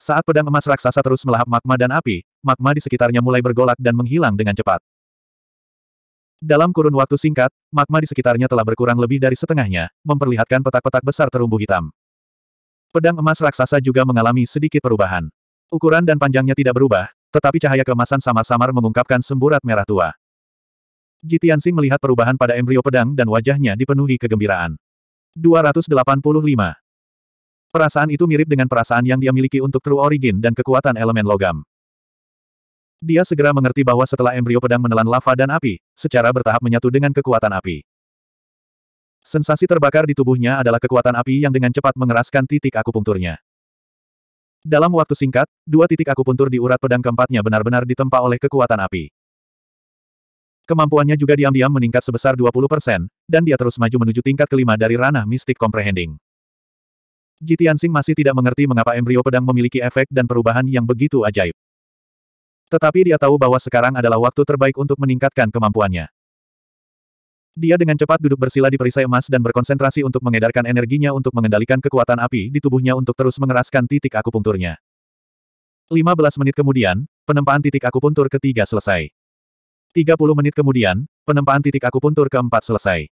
Saat pedang emas raksasa terus melahap magma dan api, magma di sekitarnya mulai bergolak dan menghilang dengan cepat. Dalam kurun waktu singkat, magma di sekitarnya telah berkurang lebih dari setengahnya, memperlihatkan petak-petak besar terumbu hitam. Pedang emas raksasa juga mengalami sedikit perubahan. Ukuran dan panjangnya tidak berubah, tetapi cahaya kemasan samar-samar mengungkapkan semburat merah tua. Jitiansing melihat perubahan pada embrio pedang dan wajahnya dipenuhi kegembiraan. 285. Perasaan itu mirip dengan perasaan yang dia miliki untuk True Origin dan kekuatan elemen logam. Dia segera mengerti bahwa setelah embrio pedang menelan lava dan api, secara bertahap menyatu dengan kekuatan api. Sensasi terbakar di tubuhnya adalah kekuatan api yang dengan cepat mengeraskan titik akupunturnya. Dalam waktu singkat, dua titik akupuntur di urat pedang keempatnya benar-benar ditempa oleh kekuatan api. Kemampuannya juga diam-diam meningkat sebesar 20%, dan dia terus maju menuju tingkat kelima dari ranah mistik comprehending. Jitiansing masih tidak mengerti mengapa embrio pedang memiliki efek dan perubahan yang begitu ajaib. Tetapi dia tahu bahwa sekarang adalah waktu terbaik untuk meningkatkan kemampuannya. Dia dengan cepat duduk bersila di perisai emas dan berkonsentrasi untuk mengedarkan energinya untuk mengendalikan kekuatan api di tubuhnya untuk terus mengeraskan titik akupunturnya. 15 menit kemudian, penempaan titik akupuntur ketiga selesai. 30 menit kemudian, penempaan titik akupuntur keempat selesai.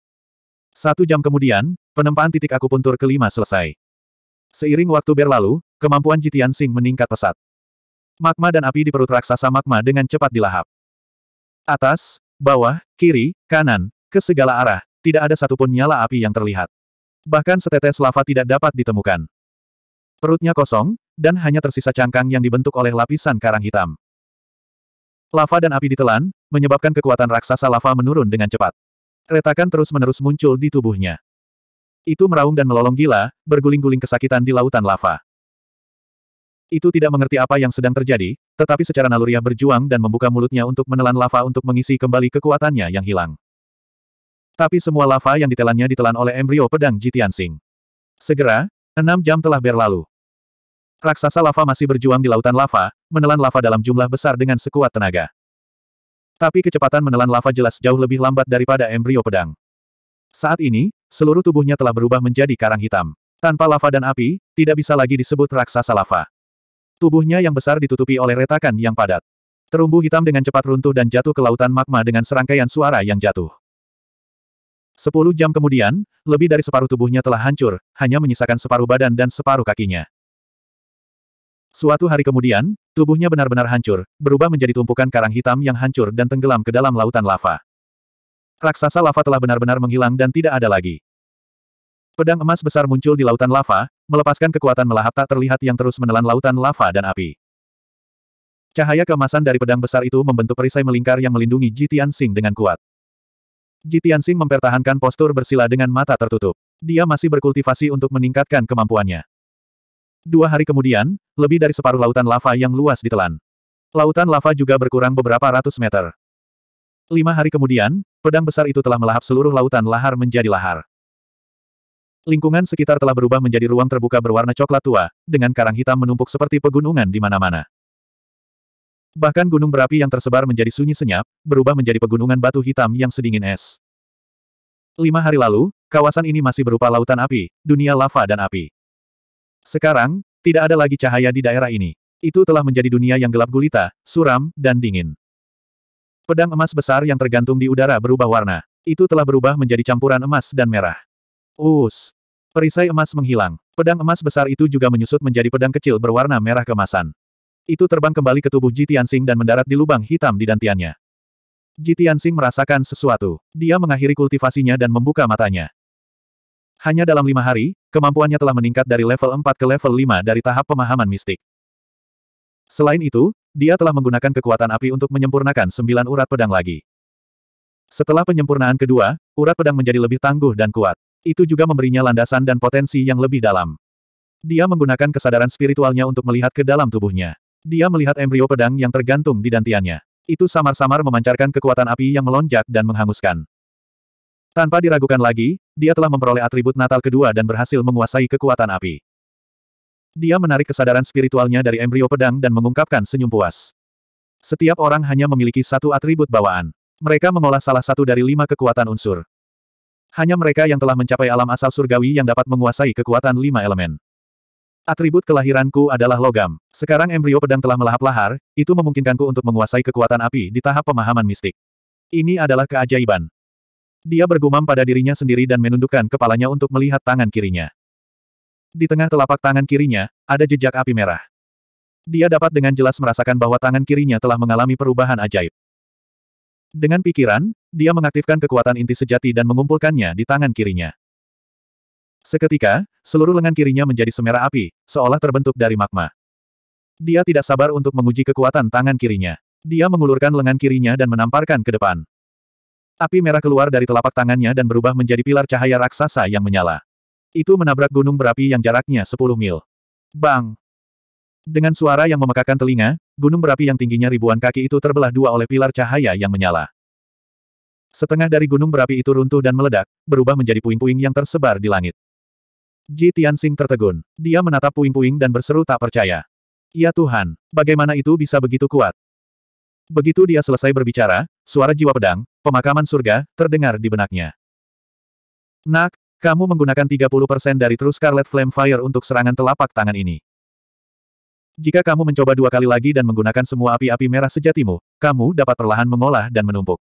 Satu jam kemudian, penempaan titik akupuntur kelima selesai. Seiring waktu berlalu, kemampuan Jitian Sing meningkat pesat. Magma dan api di perut raksasa magma dengan cepat dilahap. Atas, bawah, kiri, kanan, ke segala arah, tidak ada satupun nyala api yang terlihat. Bahkan setetes lava tidak dapat ditemukan. Perutnya kosong, dan hanya tersisa cangkang yang dibentuk oleh lapisan karang hitam. Lava dan api ditelan, menyebabkan kekuatan raksasa lava menurun dengan cepat. Retakan terus-menerus muncul di tubuhnya. Itu meraung dan melolong gila, berguling-guling kesakitan di lautan lava. Itu tidak mengerti apa yang sedang terjadi, tetapi secara naluriah berjuang dan membuka mulutnya untuk menelan lava untuk mengisi kembali kekuatannya yang hilang. Tapi semua lava yang ditelannya ditelan oleh embrio pedang Jitian Sing. Segera, enam jam telah berlalu. Raksasa lava masih berjuang di lautan lava, menelan lava dalam jumlah besar dengan sekuat tenaga. Tapi kecepatan menelan lava jelas jauh lebih lambat daripada embrio pedang. Saat ini, seluruh tubuhnya telah berubah menjadi karang hitam. Tanpa lava dan api, tidak bisa lagi disebut raksasa lava. Tubuhnya yang besar ditutupi oleh retakan yang padat. Terumbu hitam dengan cepat runtuh dan jatuh ke lautan magma dengan serangkaian suara yang jatuh. Sepuluh jam kemudian, lebih dari separuh tubuhnya telah hancur, hanya menyisakan separuh badan dan separuh kakinya. Suatu hari kemudian, tubuhnya benar-benar hancur, berubah menjadi tumpukan karang hitam yang hancur dan tenggelam ke dalam lautan lava. Raksasa lava telah benar-benar menghilang dan tidak ada lagi. Pedang emas besar muncul di lautan lava, melepaskan kekuatan melahap tak terlihat yang terus menelan lautan lava dan api. Cahaya kemasan dari pedang besar itu membentuk perisai melingkar yang melindungi Jitian Sing dengan kuat. Jitian Tianxing mempertahankan postur bersila dengan mata tertutup. Dia masih berkultivasi untuk meningkatkan kemampuannya. Dua hari kemudian, lebih dari separuh lautan lava yang luas ditelan. Lautan lava juga berkurang beberapa ratus meter. Lima hari kemudian, pedang besar itu telah melahap seluruh lautan lahar menjadi lahar. Lingkungan sekitar telah berubah menjadi ruang terbuka berwarna coklat tua, dengan karang hitam menumpuk seperti pegunungan di mana-mana. Bahkan gunung berapi yang tersebar menjadi sunyi senyap, berubah menjadi pegunungan batu hitam yang sedingin es. Lima hari lalu, kawasan ini masih berupa lautan api, dunia lava dan api. Sekarang, tidak ada lagi cahaya di daerah ini. Itu telah menjadi dunia yang gelap gulita, suram, dan dingin. Pedang emas besar yang tergantung di udara berubah warna. Itu telah berubah menjadi campuran emas dan merah. Us. Perisai emas menghilang. Pedang emas besar itu juga menyusut menjadi pedang kecil berwarna merah kemasan itu terbang kembali ke tubuh Jitian Sing dan mendarat di lubang hitam di dantiannya. Jitian Sing merasakan sesuatu. Dia mengakhiri kultivasinya dan membuka matanya. Hanya dalam lima hari, kemampuannya telah meningkat dari level 4 ke level 5 dari tahap pemahaman mistik. Selain itu, dia telah menggunakan kekuatan api untuk menyempurnakan sembilan urat pedang lagi. Setelah penyempurnaan kedua, urat pedang menjadi lebih tangguh dan kuat. Itu juga memberinya landasan dan potensi yang lebih dalam. Dia menggunakan kesadaran spiritualnya untuk melihat ke dalam tubuhnya. Dia melihat embrio pedang yang tergantung di dantiannya. Itu samar-samar memancarkan kekuatan api yang melonjak dan menghanguskan. Tanpa diragukan lagi, dia telah memperoleh atribut natal kedua dan berhasil menguasai kekuatan api. Dia menarik kesadaran spiritualnya dari embrio pedang dan mengungkapkan senyum puas. Setiap orang hanya memiliki satu atribut bawaan. Mereka mengolah salah satu dari lima kekuatan unsur. Hanya mereka yang telah mencapai alam asal surgawi yang dapat menguasai kekuatan lima elemen. Atribut kelahiranku adalah logam. Sekarang embrio pedang telah melahap lahar, itu memungkinkanku untuk menguasai kekuatan api di tahap pemahaman mistik. Ini adalah keajaiban. Dia bergumam pada dirinya sendiri dan menundukkan kepalanya untuk melihat tangan kirinya. Di tengah telapak tangan kirinya, ada jejak api merah. Dia dapat dengan jelas merasakan bahwa tangan kirinya telah mengalami perubahan ajaib. Dengan pikiran, dia mengaktifkan kekuatan inti sejati dan mengumpulkannya di tangan kirinya. Seketika, seluruh lengan kirinya menjadi semerah api, seolah terbentuk dari magma. Dia tidak sabar untuk menguji kekuatan tangan kirinya. Dia mengulurkan lengan kirinya dan menamparkan ke depan. Api merah keluar dari telapak tangannya dan berubah menjadi pilar cahaya raksasa yang menyala. Itu menabrak gunung berapi yang jaraknya 10 mil. Bang! Dengan suara yang memekakan telinga, gunung berapi yang tingginya ribuan kaki itu terbelah dua oleh pilar cahaya yang menyala. Setengah dari gunung berapi itu runtuh dan meledak, berubah menjadi puing-puing yang tersebar di langit. Ji Tianxing tertegun. Dia menatap puing-puing dan berseru tak percaya. Ya Tuhan, bagaimana itu bisa begitu kuat? Begitu dia selesai berbicara, suara jiwa pedang, pemakaman surga, terdengar di benaknya. Nak, kamu menggunakan 30% dari True Scarlet Flame Fire untuk serangan telapak tangan ini. Jika kamu mencoba dua kali lagi dan menggunakan semua api-api merah sejatimu, kamu dapat perlahan mengolah dan menumpuk.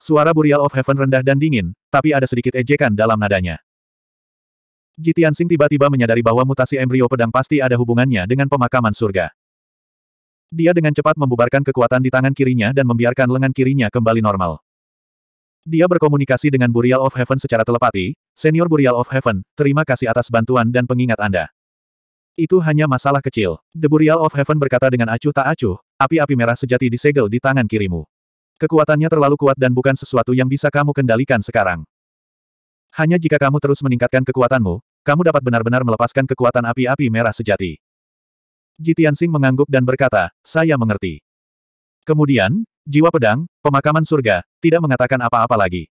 Suara Burial of Heaven rendah dan dingin, tapi ada sedikit ejekan dalam nadanya. Jitian Sing tiba-tiba menyadari bahwa mutasi embrio pedang pasti ada hubungannya dengan pemakaman surga. Dia dengan cepat membubarkan kekuatan di tangan kirinya dan membiarkan lengan kirinya kembali normal. Dia berkomunikasi dengan Burial of Heaven secara telepati, Senior Burial of Heaven, terima kasih atas bantuan dan pengingat Anda. Itu hanya masalah kecil. The Burial of Heaven berkata dengan acuh tak acuh, api-api merah sejati disegel di tangan kirimu. Kekuatannya terlalu kuat dan bukan sesuatu yang bisa kamu kendalikan sekarang. Hanya jika kamu terus meningkatkan kekuatanmu, kamu dapat benar-benar melepaskan kekuatan api-api merah sejati. Jitian Sing mengangguk dan berkata, saya mengerti. Kemudian, jiwa pedang, pemakaman surga, tidak mengatakan apa-apa lagi.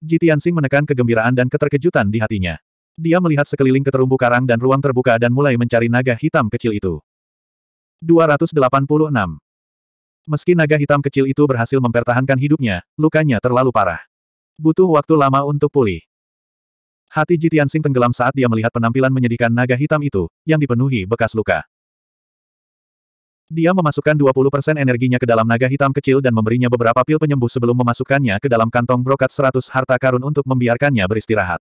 Jitian Sing menekan kegembiraan dan keterkejutan di hatinya. Dia melihat sekeliling keterumbu karang dan ruang terbuka dan mulai mencari naga hitam kecil itu. 286. Meski naga hitam kecil itu berhasil mempertahankan hidupnya, lukanya terlalu parah. Butuh waktu lama untuk pulih. Hati Jitian Sing tenggelam saat dia melihat penampilan menyedihkan naga hitam itu, yang dipenuhi bekas luka. Dia memasukkan 20% energinya ke dalam naga hitam kecil dan memberinya beberapa pil penyembuh sebelum memasukkannya ke dalam kantong brokat 100 harta karun untuk membiarkannya beristirahat.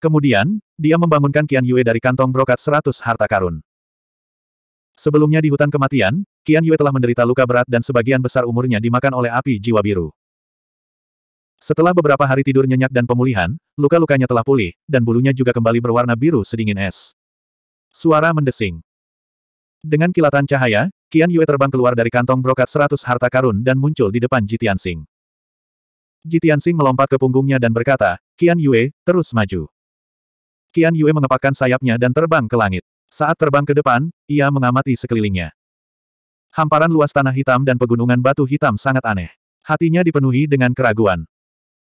Kemudian, dia membangunkan Qian Yue dari kantong brokat 100 harta karun. Sebelumnya di hutan kematian, Qian Yue telah menderita luka berat dan sebagian besar umurnya dimakan oleh api jiwa biru. Setelah beberapa hari tidur nyenyak dan pemulihan, luka-lukanya telah pulih, dan bulunya juga kembali berwarna biru sedingin es. Suara mendesing. Dengan kilatan cahaya, Qian Yue terbang keluar dari kantong brokat seratus harta karun dan muncul di depan Jitian Sing. Jitian Sing melompat ke punggungnya dan berkata, Qian Yue, terus maju. Qian Yue mengepakkan sayapnya dan terbang ke langit. Saat terbang ke depan, ia mengamati sekelilingnya. Hamparan luas tanah hitam dan pegunungan batu hitam sangat aneh. Hatinya dipenuhi dengan keraguan.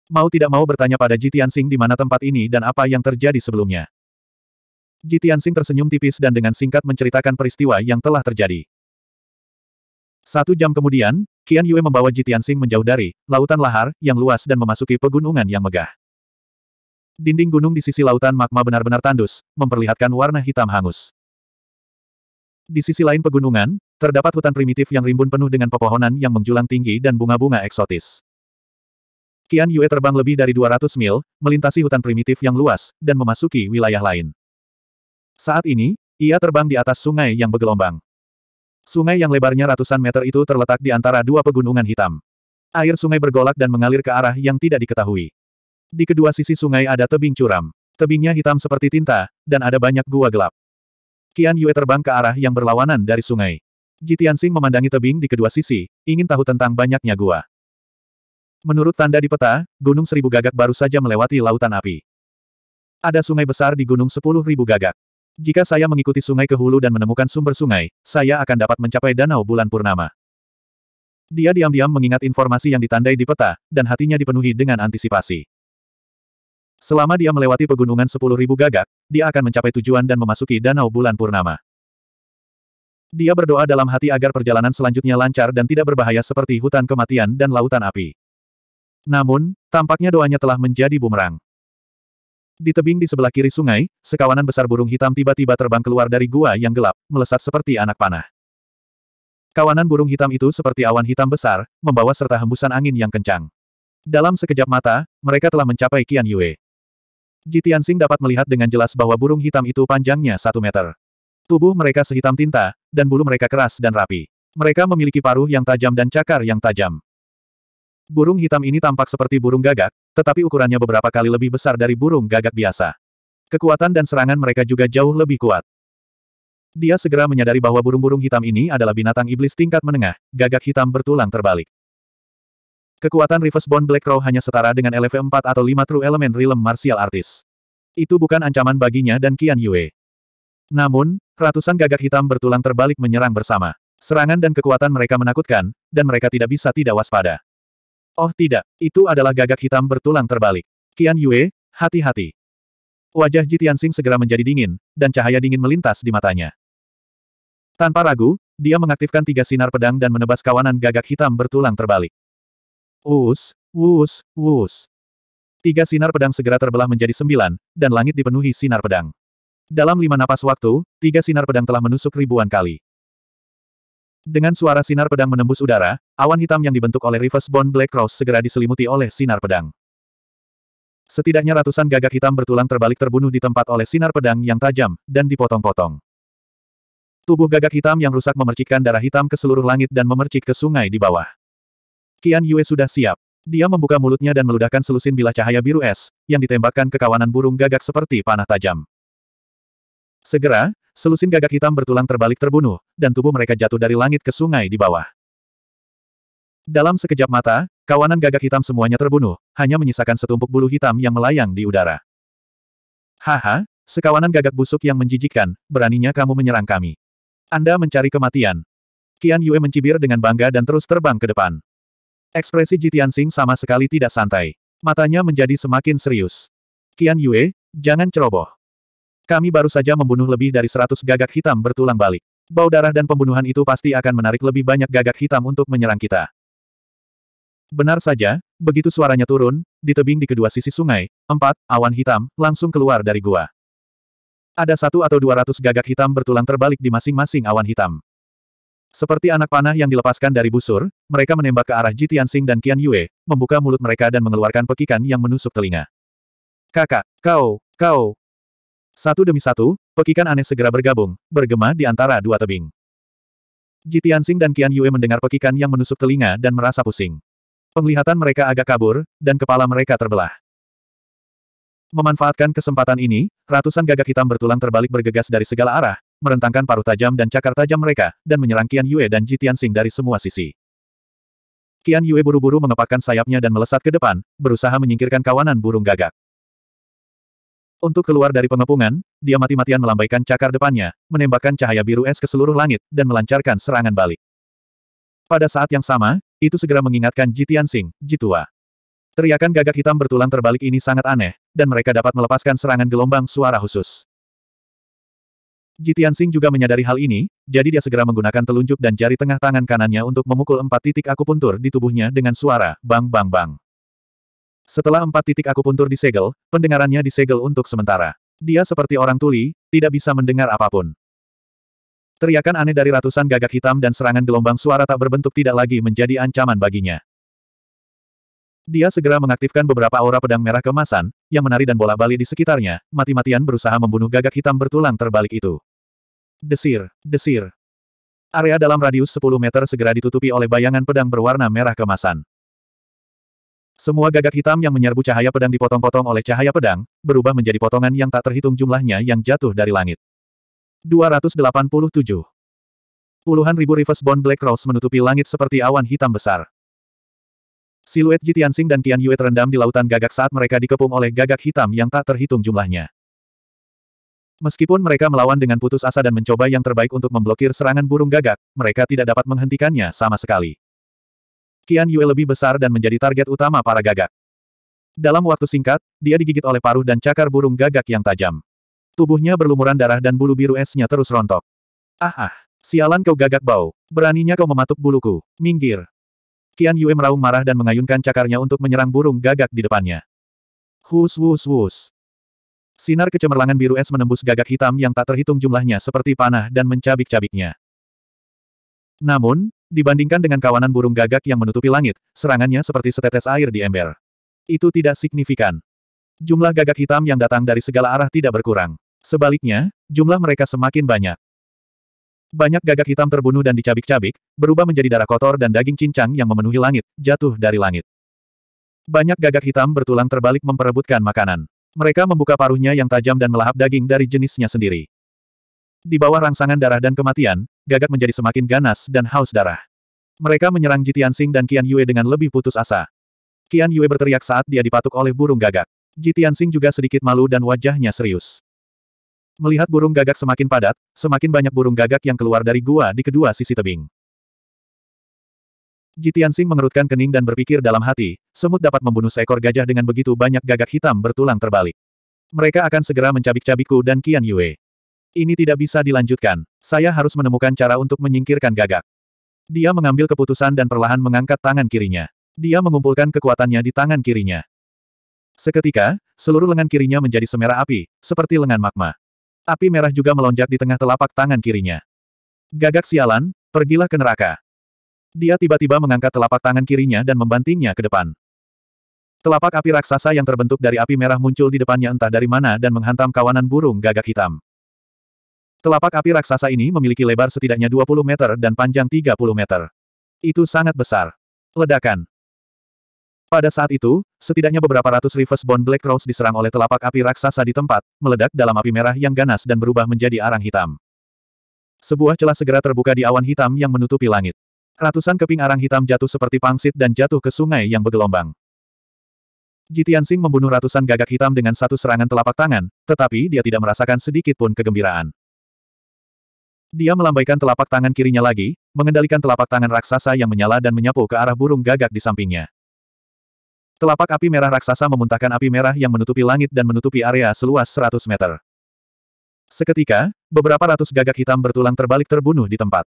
Mau tidak mau bertanya pada Jitian Sing di mana tempat ini dan apa yang terjadi sebelumnya. Jitian Sing tersenyum tipis dan dengan singkat menceritakan peristiwa yang telah terjadi. Satu jam kemudian, Qian Yue membawa Jitian Sing menjauh dari lautan lahar yang luas dan memasuki pegunungan yang megah. Dinding gunung di sisi lautan magma benar-benar tandus, memperlihatkan warna hitam hangus. Di sisi lain pegunungan, terdapat hutan primitif yang rimbun penuh dengan pepohonan yang menjulang tinggi dan bunga-bunga eksotis. Qian Yue terbang lebih dari 200 mil, melintasi hutan primitif yang luas, dan memasuki wilayah lain. Saat ini, ia terbang di atas sungai yang bergelombang. Sungai yang lebarnya ratusan meter itu terletak di antara dua pegunungan hitam. Air sungai bergolak dan mengalir ke arah yang tidak diketahui. Di kedua sisi sungai ada tebing curam. Tebingnya hitam seperti tinta, dan ada banyak gua gelap. Qian Yue terbang ke arah yang berlawanan dari sungai. Jitiansing memandangi tebing di kedua sisi, ingin tahu tentang banyaknya gua. Menurut tanda di peta, Gunung Seribu Gagak baru saja melewati lautan api. Ada sungai besar di Gunung Sepuluh Ribu Gagak. Jika saya mengikuti sungai ke hulu dan menemukan sumber sungai, saya akan dapat mencapai danau bulan purnama. Dia diam-diam mengingat informasi yang ditandai di peta, dan hatinya dipenuhi dengan antisipasi. Selama dia melewati pegunungan Sepuluh Ribu gagak, dia akan mencapai tujuan dan memasuki danau bulan purnama. Dia berdoa dalam hati agar perjalanan selanjutnya lancar dan tidak berbahaya seperti hutan kematian dan lautan api. Namun, tampaknya doanya telah menjadi bumerang. Di tebing di sebelah kiri sungai, sekawanan besar burung hitam tiba-tiba terbang keluar dari gua yang gelap, melesat seperti anak panah. Kawanan burung hitam itu seperti awan hitam besar, membawa serta hembusan angin yang kencang. Dalam sekejap mata, mereka telah mencapai Qian Yue. Jitian Sing dapat melihat dengan jelas bahwa burung hitam itu panjangnya satu meter. Tubuh mereka sehitam tinta, dan bulu mereka keras dan rapi. Mereka memiliki paruh yang tajam dan cakar yang tajam. Burung hitam ini tampak seperti burung gagak, tetapi ukurannya beberapa kali lebih besar dari burung gagak biasa. Kekuatan dan serangan mereka juga jauh lebih kuat. Dia segera menyadari bahwa burung-burung hitam ini adalah binatang iblis tingkat menengah, gagak hitam bertulang terbalik. Kekuatan Reverse Bond Black Crow hanya setara dengan LV4 atau 5 True Element Realm Martial Artist. Itu bukan ancaman baginya dan Qian Yue. Namun, ratusan gagak hitam bertulang terbalik menyerang bersama. Serangan dan kekuatan mereka menakutkan, dan mereka tidak bisa tidak waspada. Oh tidak, itu adalah gagak hitam bertulang terbalik. Qian Yue, hati-hati. Wajah Ji Tianxing segera menjadi dingin, dan cahaya dingin melintas di matanya. Tanpa ragu, dia mengaktifkan tiga sinar pedang dan menebas kawanan gagak hitam bertulang terbalik. Wus, wus, wus. Tiga sinar pedang segera terbelah menjadi sembilan, dan langit dipenuhi sinar pedang. Dalam lima napas waktu, tiga sinar pedang telah menusuk ribuan kali. Dengan suara sinar pedang menembus udara, awan hitam yang dibentuk oleh Reverse Bone Black Cross segera diselimuti oleh sinar pedang. Setidaknya ratusan gagak hitam bertulang terbalik terbunuh di tempat oleh sinar pedang yang tajam, dan dipotong-potong. Tubuh gagak hitam yang rusak memercikkan darah hitam ke seluruh langit dan memercik ke sungai di bawah. Kian Yue sudah siap. Dia membuka mulutnya dan meludahkan selusin bilah cahaya biru es, yang ditembakkan ke kawanan burung gagak seperti panah tajam. Segera, selusin gagak hitam bertulang terbalik terbunuh, dan tubuh mereka jatuh dari langit ke sungai di bawah. Dalam sekejap mata, kawanan gagak hitam semuanya terbunuh, hanya menyisakan setumpuk bulu hitam yang melayang di udara. Haha, sekawanan gagak busuk yang menjijikkan, beraninya kamu menyerang kami. Anda mencari kematian. Qian Yue mencibir dengan bangga dan terus terbang ke depan. Ekspresi Jitian Sing sama sekali tidak santai. Matanya menjadi semakin serius. Qian Yue, jangan ceroboh. Kami baru saja membunuh lebih dari seratus gagak hitam bertulang balik. Bau darah dan pembunuhan itu pasti akan menarik lebih banyak gagak hitam untuk menyerang kita. Benar saja, begitu suaranya turun, di tebing di kedua sisi sungai, empat, awan hitam, langsung keluar dari gua. Ada satu atau dua ratus gagak hitam bertulang terbalik di masing-masing awan hitam. Seperti anak panah yang dilepaskan dari busur, mereka menembak ke arah Jitian Sing dan Qian Yue, membuka mulut mereka dan mengeluarkan pekikan yang menusuk telinga. Kakak, kau, kau, satu demi satu, pekikan aneh segera bergabung, bergema di antara dua tebing. Ji Tianxing dan Qian Yue mendengar pekikan yang menusuk telinga dan merasa pusing. Penglihatan mereka agak kabur, dan kepala mereka terbelah. Memanfaatkan kesempatan ini, ratusan gagak hitam bertulang terbalik bergegas dari segala arah, merentangkan paruh tajam dan cakar tajam mereka, dan menyerang Qian Yue dan Ji Tianxing dari semua sisi. Qian Yue buru-buru mengepakkan sayapnya dan melesat ke depan, berusaha menyingkirkan kawanan burung gagak. Untuk keluar dari pengepungan, dia mati-matian melambaikan cakar depannya, menembakkan cahaya biru es ke seluruh langit, dan melancarkan serangan balik. Pada saat yang sama, itu segera mengingatkan Ji Tianxing, Jitua. Teriakan gagak hitam bertulang terbalik ini sangat aneh, dan mereka dapat melepaskan serangan gelombang suara khusus. Ji Tianxing juga menyadari hal ini, jadi dia segera menggunakan telunjuk dan jari tengah tangan kanannya untuk memukul empat titik akupuntur di tubuhnya dengan suara, bang bang bang. Setelah empat titik akupuntur disegel, pendengarannya disegel untuk sementara. Dia seperti orang tuli, tidak bisa mendengar apapun. Teriakan aneh dari ratusan gagak hitam dan serangan gelombang suara tak berbentuk tidak lagi menjadi ancaman baginya. Dia segera mengaktifkan beberapa aura pedang merah kemasan, yang menari dan bola bali di sekitarnya, mati-matian berusaha membunuh gagak hitam bertulang terbalik itu. Desir, desir. Area dalam radius 10 meter segera ditutupi oleh bayangan pedang berwarna merah kemasan. Semua gagak hitam yang menyerbu cahaya pedang dipotong-potong oleh cahaya pedang, berubah menjadi potongan yang tak terhitung jumlahnya yang jatuh dari langit. 287. Puluhan ribu reverse bond Black Rose menutupi langit seperti awan hitam besar. Siluet Jitiansing dan Tian Yue terendam di lautan gagak saat mereka dikepung oleh gagak hitam yang tak terhitung jumlahnya. Meskipun mereka melawan dengan putus asa dan mencoba yang terbaik untuk memblokir serangan burung gagak, mereka tidak dapat menghentikannya sama sekali. Qian Yue lebih besar dan menjadi target utama para gagak. Dalam waktu singkat, dia digigit oleh paruh dan cakar burung gagak yang tajam. Tubuhnya berlumuran darah dan bulu biru esnya terus rontok. Ah ah, sialan kau gagak bau, beraninya kau mematuk buluku, minggir. Qian Yue meraung marah dan mengayunkan cakarnya untuk menyerang burung gagak di depannya. Hus hus hus. Sinar kecemerlangan biru es menembus gagak hitam yang tak terhitung jumlahnya seperti panah dan mencabik-cabiknya. Namun, Dibandingkan dengan kawanan burung gagak yang menutupi langit, serangannya seperti setetes air di ember. Itu tidak signifikan. Jumlah gagak hitam yang datang dari segala arah tidak berkurang. Sebaliknya, jumlah mereka semakin banyak. Banyak gagak hitam terbunuh dan dicabik-cabik, berubah menjadi darah kotor dan daging cincang yang memenuhi langit, jatuh dari langit. Banyak gagak hitam bertulang terbalik memperebutkan makanan. Mereka membuka paruhnya yang tajam dan melahap daging dari jenisnya sendiri. Di bawah rangsangan darah dan kematian, gagak menjadi semakin ganas dan haus darah. Mereka menyerang Jitian Sing dan Qian Yue dengan lebih putus asa. Qian Yue berteriak saat dia dipatuk oleh burung gagak. Jitian Sing juga sedikit malu dan wajahnya serius. Melihat burung gagak semakin padat, semakin banyak burung gagak yang keluar dari gua di kedua sisi tebing. Jitian Sing mengerutkan kening dan berpikir dalam hati, semut dapat membunuh seekor gajah dengan begitu banyak gagak hitam bertulang terbalik. Mereka akan segera mencabik-cabikku dan Qian Yue. Ini tidak bisa dilanjutkan. Saya harus menemukan cara untuk menyingkirkan gagak. Dia mengambil keputusan dan perlahan mengangkat tangan kirinya. Dia mengumpulkan kekuatannya di tangan kirinya. Seketika, seluruh lengan kirinya menjadi semerah api, seperti lengan magma. Api merah juga melonjak di tengah telapak tangan kirinya. Gagak sialan, pergilah ke neraka. Dia tiba-tiba mengangkat telapak tangan kirinya dan membantingnya ke depan. Telapak api raksasa yang terbentuk dari api merah muncul di depannya entah dari mana dan menghantam kawanan burung gagak hitam. Telapak api raksasa ini memiliki lebar setidaknya 20 meter dan panjang 30 meter. Itu sangat besar. Ledakan. Pada saat itu, setidaknya beberapa ratus Reverse Bond Black Rose diserang oleh telapak api raksasa di tempat, meledak dalam api merah yang ganas dan berubah menjadi arang hitam. Sebuah celah segera terbuka di awan hitam yang menutupi langit. Ratusan keping arang hitam jatuh seperti pangsit dan jatuh ke sungai yang bergelombang. Jitian Sing membunuh ratusan gagak hitam dengan satu serangan telapak tangan, tetapi dia tidak merasakan sedikit pun kegembiraan. Dia melambaikan telapak tangan kirinya lagi, mengendalikan telapak tangan raksasa yang menyala dan menyapu ke arah burung gagak di sampingnya. Telapak api merah raksasa memuntahkan api merah yang menutupi langit dan menutupi area seluas 100 meter. Seketika, beberapa ratus gagak hitam bertulang terbalik terbunuh di tempat.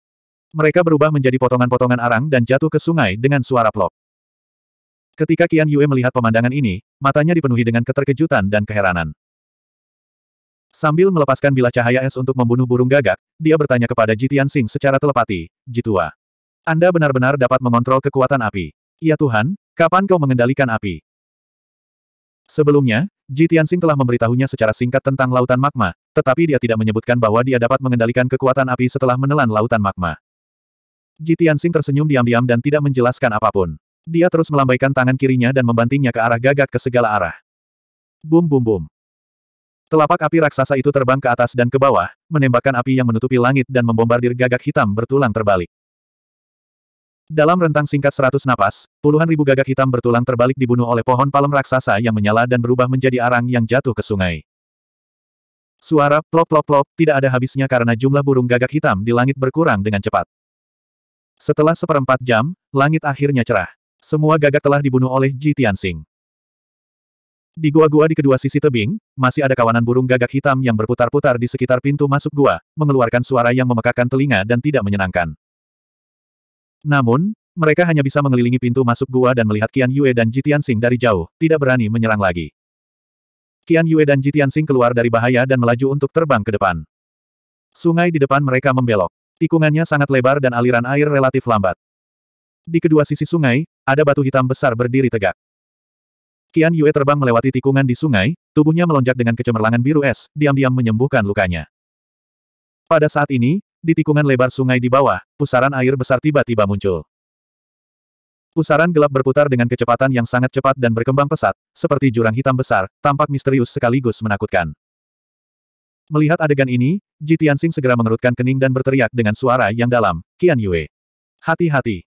Mereka berubah menjadi potongan-potongan arang dan jatuh ke sungai dengan suara plop. Ketika Qian Yue melihat pemandangan ini, matanya dipenuhi dengan keterkejutan dan keheranan. Sambil melepaskan bilah cahaya es untuk membunuh burung gagak, dia bertanya kepada Jitian Sing secara telepati, Jitua. Anda benar-benar dapat mengontrol kekuatan api. Ya Tuhan, kapan kau mengendalikan api? Sebelumnya, Jitian Sing telah memberitahunya secara singkat tentang lautan magma, tetapi dia tidak menyebutkan bahwa dia dapat mengendalikan kekuatan api setelah menelan lautan magma. Jitian Sing tersenyum diam-diam dan tidak menjelaskan apapun. Dia terus melambaikan tangan kirinya dan membantingnya ke arah gagak ke segala arah. Bum bum bum. Telapak api raksasa itu terbang ke atas dan ke bawah, menembakkan api yang menutupi langit dan membombardir gagak hitam bertulang terbalik. Dalam rentang singkat seratus napas, puluhan ribu gagak hitam bertulang terbalik dibunuh oleh pohon palem raksasa yang menyala dan berubah menjadi arang yang jatuh ke sungai. Suara plop-plop-plop tidak ada habisnya karena jumlah burung gagak hitam di langit berkurang dengan cepat. Setelah seperempat jam, langit akhirnya cerah. Semua gagak telah dibunuh oleh Ji Tianxing. Di gua-gua di kedua sisi tebing, masih ada kawanan burung gagak hitam yang berputar-putar di sekitar pintu masuk gua, mengeluarkan suara yang memekakan telinga dan tidak menyenangkan. Namun, mereka hanya bisa mengelilingi pintu masuk gua dan melihat Qian Yue dan Jitian Sing dari jauh, tidak berani menyerang lagi. Qian Yue dan Jitian Sing keluar dari bahaya dan melaju untuk terbang ke depan. Sungai di depan mereka membelok. Tikungannya sangat lebar dan aliran air relatif lambat. Di kedua sisi sungai, ada batu hitam besar berdiri tegak. Qian Yue terbang melewati tikungan di sungai, tubuhnya melonjak dengan kecemerlangan biru es, diam-diam menyembuhkan lukanya. Pada saat ini, di tikungan lebar sungai di bawah, pusaran air besar tiba-tiba muncul. Pusaran gelap berputar dengan kecepatan yang sangat cepat dan berkembang pesat, seperti jurang hitam besar, tampak misterius sekaligus menakutkan. Melihat adegan ini, Ji Tianxing segera mengerutkan kening dan berteriak dengan suara yang dalam, Qian Yue. Hati-hati.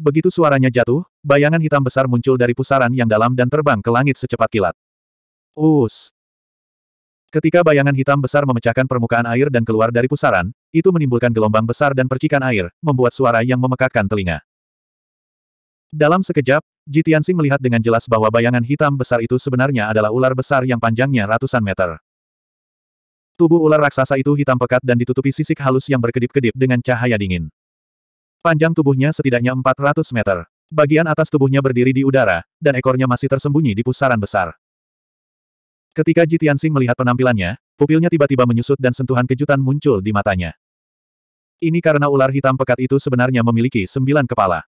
Begitu suaranya jatuh, Bayangan hitam besar muncul dari pusaran yang dalam dan terbang ke langit secepat kilat. Us! Ketika bayangan hitam besar memecahkan permukaan air dan keluar dari pusaran, itu menimbulkan gelombang besar dan percikan air, membuat suara yang memekakkan telinga. Dalam sekejap, Jitiansing melihat dengan jelas bahwa bayangan hitam besar itu sebenarnya adalah ular besar yang panjangnya ratusan meter. Tubuh ular raksasa itu hitam pekat dan ditutupi sisik halus yang berkedip-kedip dengan cahaya dingin. Panjang tubuhnya setidaknya 400 meter. Bagian atas tubuhnya berdiri di udara, dan ekornya masih tersembunyi di pusaran besar. Ketika Ji Tianxing melihat penampilannya, pupilnya tiba-tiba menyusut dan sentuhan kejutan muncul di matanya. Ini karena ular hitam pekat itu sebenarnya memiliki sembilan kepala.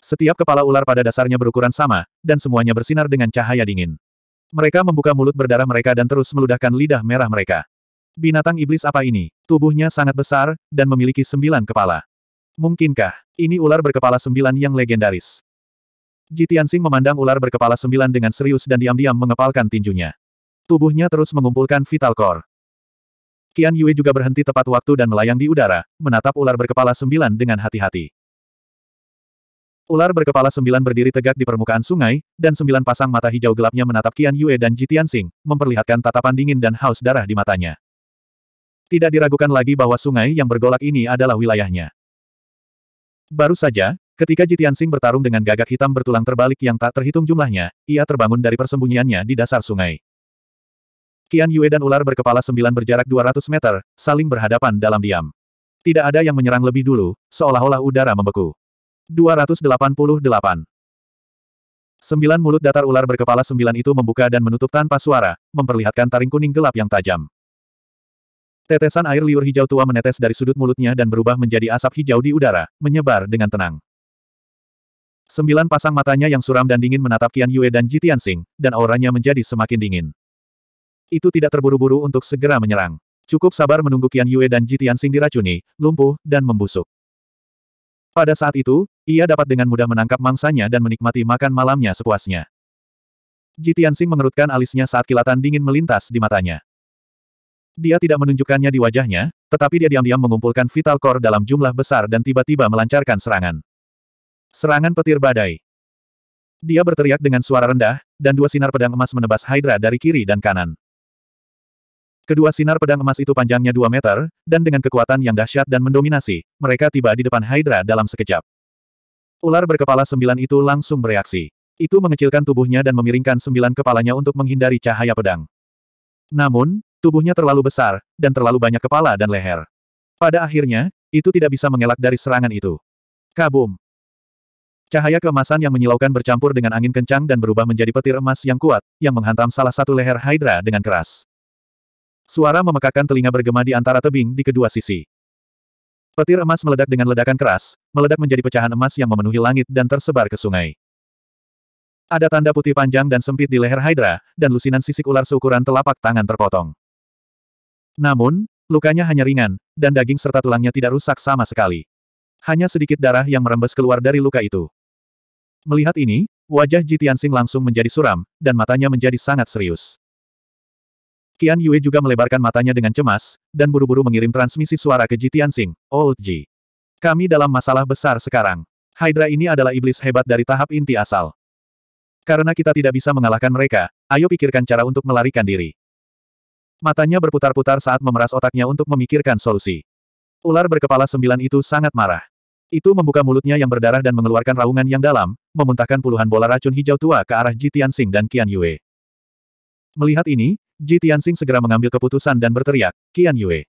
Setiap kepala ular pada dasarnya berukuran sama, dan semuanya bersinar dengan cahaya dingin. Mereka membuka mulut berdarah mereka dan terus meludahkan lidah merah mereka. Binatang iblis apa ini? Tubuhnya sangat besar, dan memiliki sembilan kepala. Mungkinkah, ini ular berkepala sembilan yang legendaris? Jitiansing memandang ular berkepala sembilan dengan serius dan diam-diam mengepalkan tinjunya. Tubuhnya terus mengumpulkan vital core. Qian Yue juga berhenti tepat waktu dan melayang di udara, menatap ular berkepala sembilan dengan hati-hati. Ular berkepala sembilan berdiri tegak di permukaan sungai, dan sembilan pasang mata hijau gelapnya menatap Qian Yue dan Jitiansing, memperlihatkan tatapan dingin dan haus darah di matanya. Tidak diragukan lagi bahwa sungai yang bergolak ini adalah wilayahnya. Baru saja, ketika Jitian Sing bertarung dengan gagak hitam bertulang terbalik yang tak terhitung jumlahnya, ia terbangun dari persembunyiannya di dasar sungai. Kian Yue dan ular berkepala sembilan berjarak 200 meter, saling berhadapan dalam diam. Tidak ada yang menyerang lebih dulu, seolah-olah udara membeku. 288 Sembilan mulut datar ular berkepala sembilan itu membuka dan menutup tanpa suara, memperlihatkan taring kuning gelap yang tajam. Tetesan air liur hijau tua menetes dari sudut mulutnya dan berubah menjadi asap hijau di udara, menyebar dengan tenang. Sembilan pasang matanya yang suram dan dingin menatap Qian Yue dan Ji Tianxing, dan auranya menjadi semakin dingin. Itu tidak terburu-buru untuk segera menyerang. Cukup sabar menunggu Qian Yue dan Ji Tianxing diracuni, lumpuh, dan membusuk. Pada saat itu, ia dapat dengan mudah menangkap mangsanya dan menikmati makan malamnya sepuasnya. Ji Tianxing mengerutkan alisnya saat kilatan dingin melintas di matanya. Dia tidak menunjukkannya di wajahnya, tetapi dia diam-diam mengumpulkan vital core dalam jumlah besar dan tiba-tiba melancarkan serangan. Serangan petir badai. Dia berteriak dengan suara rendah, dan dua sinar pedang emas menebas Hydra dari kiri dan kanan. Kedua sinar pedang emas itu panjangnya 2 meter, dan dengan kekuatan yang dahsyat dan mendominasi, mereka tiba di depan Hydra dalam sekejap. Ular berkepala sembilan itu langsung bereaksi. Itu mengecilkan tubuhnya dan memiringkan sembilan kepalanya untuk menghindari cahaya pedang. Namun, Tubuhnya terlalu besar, dan terlalu banyak kepala dan leher. Pada akhirnya, itu tidak bisa mengelak dari serangan itu. Kabum! Cahaya keemasan yang menyilaukan bercampur dengan angin kencang dan berubah menjadi petir emas yang kuat, yang menghantam salah satu leher Hydra dengan keras. Suara memekakan telinga bergema di antara tebing di kedua sisi. Petir emas meledak dengan ledakan keras, meledak menjadi pecahan emas yang memenuhi langit dan tersebar ke sungai. Ada tanda putih panjang dan sempit di leher Hydra, dan lusinan sisik ular seukuran telapak tangan terpotong. Namun, lukanya hanya ringan, dan daging serta tulangnya tidak rusak sama sekali. Hanya sedikit darah yang merembes keluar dari luka itu. Melihat ini, wajah Ji Tianxing langsung menjadi suram, dan matanya menjadi sangat serius. Qian Yue juga melebarkan matanya dengan cemas, dan buru-buru mengirim transmisi suara ke Ji Tianxing, Old Ji. Kami dalam masalah besar sekarang. Hydra ini adalah iblis hebat dari tahap inti asal. Karena kita tidak bisa mengalahkan mereka, ayo pikirkan cara untuk melarikan diri. Matanya berputar-putar saat memeras otaknya untuk memikirkan solusi. Ular berkepala sembilan itu sangat marah. Itu membuka mulutnya yang berdarah dan mengeluarkan raungan yang dalam, memuntahkan puluhan bola racun hijau tua ke arah Ji Tianxing dan Qian Yue. Melihat ini, Ji Tianxing segera mengambil keputusan dan berteriak, Qian Yue.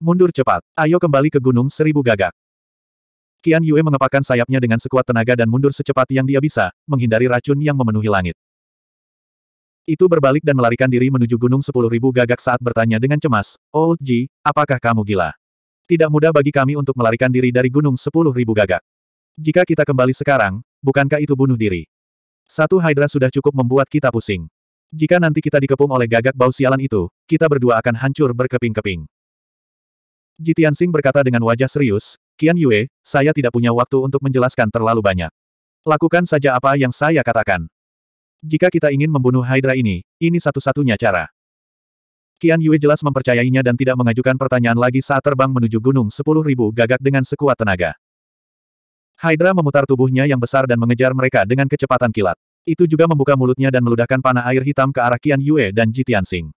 Mundur cepat, ayo kembali ke Gunung Seribu Gagak. Qian Yue mengepakkan sayapnya dengan sekuat tenaga dan mundur secepat yang dia bisa, menghindari racun yang memenuhi langit. Itu berbalik dan melarikan diri menuju gunung sepuluh ribu gagak saat bertanya dengan cemas, Old oh, Ji, apakah kamu gila? Tidak mudah bagi kami untuk melarikan diri dari gunung sepuluh ribu gagak. Jika kita kembali sekarang, bukankah itu bunuh diri? Satu Hydra sudah cukup membuat kita pusing. Jika nanti kita dikepung oleh gagak bau sialan itu, kita berdua akan hancur berkeping-keping. Jitian Sing berkata dengan wajah serius, Kian Yue, saya tidak punya waktu untuk menjelaskan terlalu banyak. Lakukan saja apa yang saya katakan. Jika kita ingin membunuh Hydra ini, ini satu-satunya cara. Kian Yue jelas mempercayainya dan tidak mengajukan pertanyaan lagi saat terbang menuju gunung 10.000 gagak dengan sekuat tenaga. Hydra memutar tubuhnya yang besar dan mengejar mereka dengan kecepatan kilat. Itu juga membuka mulutnya dan meludahkan panah air hitam ke arah Kian Yue dan Ji Tianxing.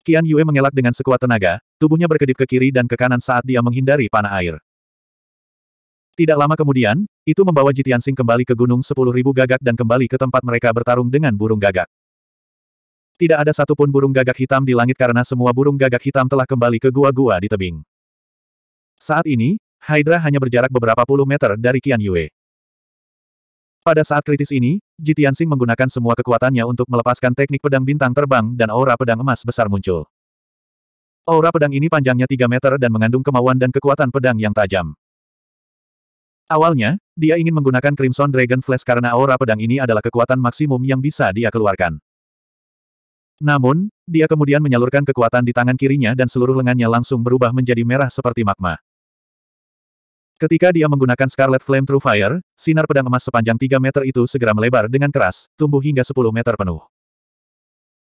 Kian Yue mengelak dengan sekuat tenaga, tubuhnya berkedip ke kiri dan ke kanan saat dia menghindari panah air. Tidak lama kemudian, itu membawa Jitiansing kembali ke Gunung sepuluh ribu Gagak dan kembali ke tempat mereka bertarung dengan burung gagak. Tidak ada satupun burung gagak hitam di langit karena semua burung gagak hitam telah kembali ke gua-gua di tebing. Saat ini, Hydra hanya berjarak beberapa puluh meter dari Qian Yue. Pada saat kritis ini, Jitiansing menggunakan semua kekuatannya untuk melepaskan teknik pedang bintang terbang dan aura pedang emas besar muncul. Aura pedang ini panjangnya 3 meter dan mengandung kemauan dan kekuatan pedang yang tajam. Awalnya, dia ingin menggunakan Crimson Dragon Flash karena aura pedang ini adalah kekuatan maksimum yang bisa dia keluarkan. Namun, dia kemudian menyalurkan kekuatan di tangan kirinya dan seluruh lengannya langsung berubah menjadi merah seperti magma. Ketika dia menggunakan Scarlet Flame True Fire, sinar pedang emas sepanjang 3 meter itu segera melebar dengan keras, tumbuh hingga 10 meter penuh.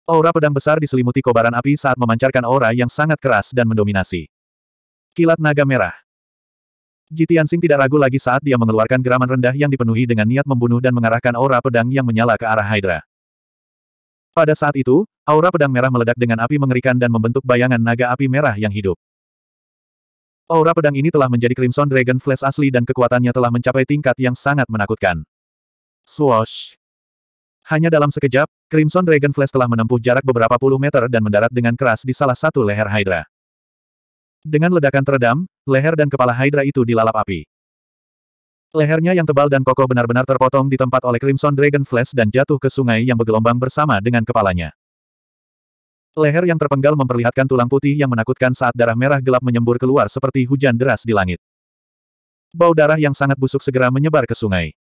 Aura pedang besar diselimuti kobaran api saat memancarkan aura yang sangat keras dan mendominasi. Kilat naga merah. Jitian Sing tidak ragu lagi saat dia mengeluarkan geraman rendah yang dipenuhi dengan niat membunuh dan mengarahkan aura pedang yang menyala ke arah Hydra. Pada saat itu, aura pedang merah meledak dengan api mengerikan dan membentuk bayangan naga api merah yang hidup. Aura pedang ini telah menjadi Crimson Dragon Flash asli dan kekuatannya telah mencapai tingkat yang sangat menakutkan. Swoosh! Hanya dalam sekejap, Crimson Dragon Flash telah menempuh jarak beberapa puluh meter dan mendarat dengan keras di salah satu leher Hydra. Dengan ledakan teredam, Leher dan kepala Hydra itu dilalap api. Lehernya yang tebal dan kokoh benar-benar terpotong di tempat oleh Crimson Dragon Flash dan jatuh ke sungai yang bergelombang bersama dengan kepalanya. Leher yang terpenggal memperlihatkan tulang putih yang menakutkan saat darah merah gelap menyembur keluar seperti hujan deras di langit. Bau darah yang sangat busuk segera menyebar ke sungai.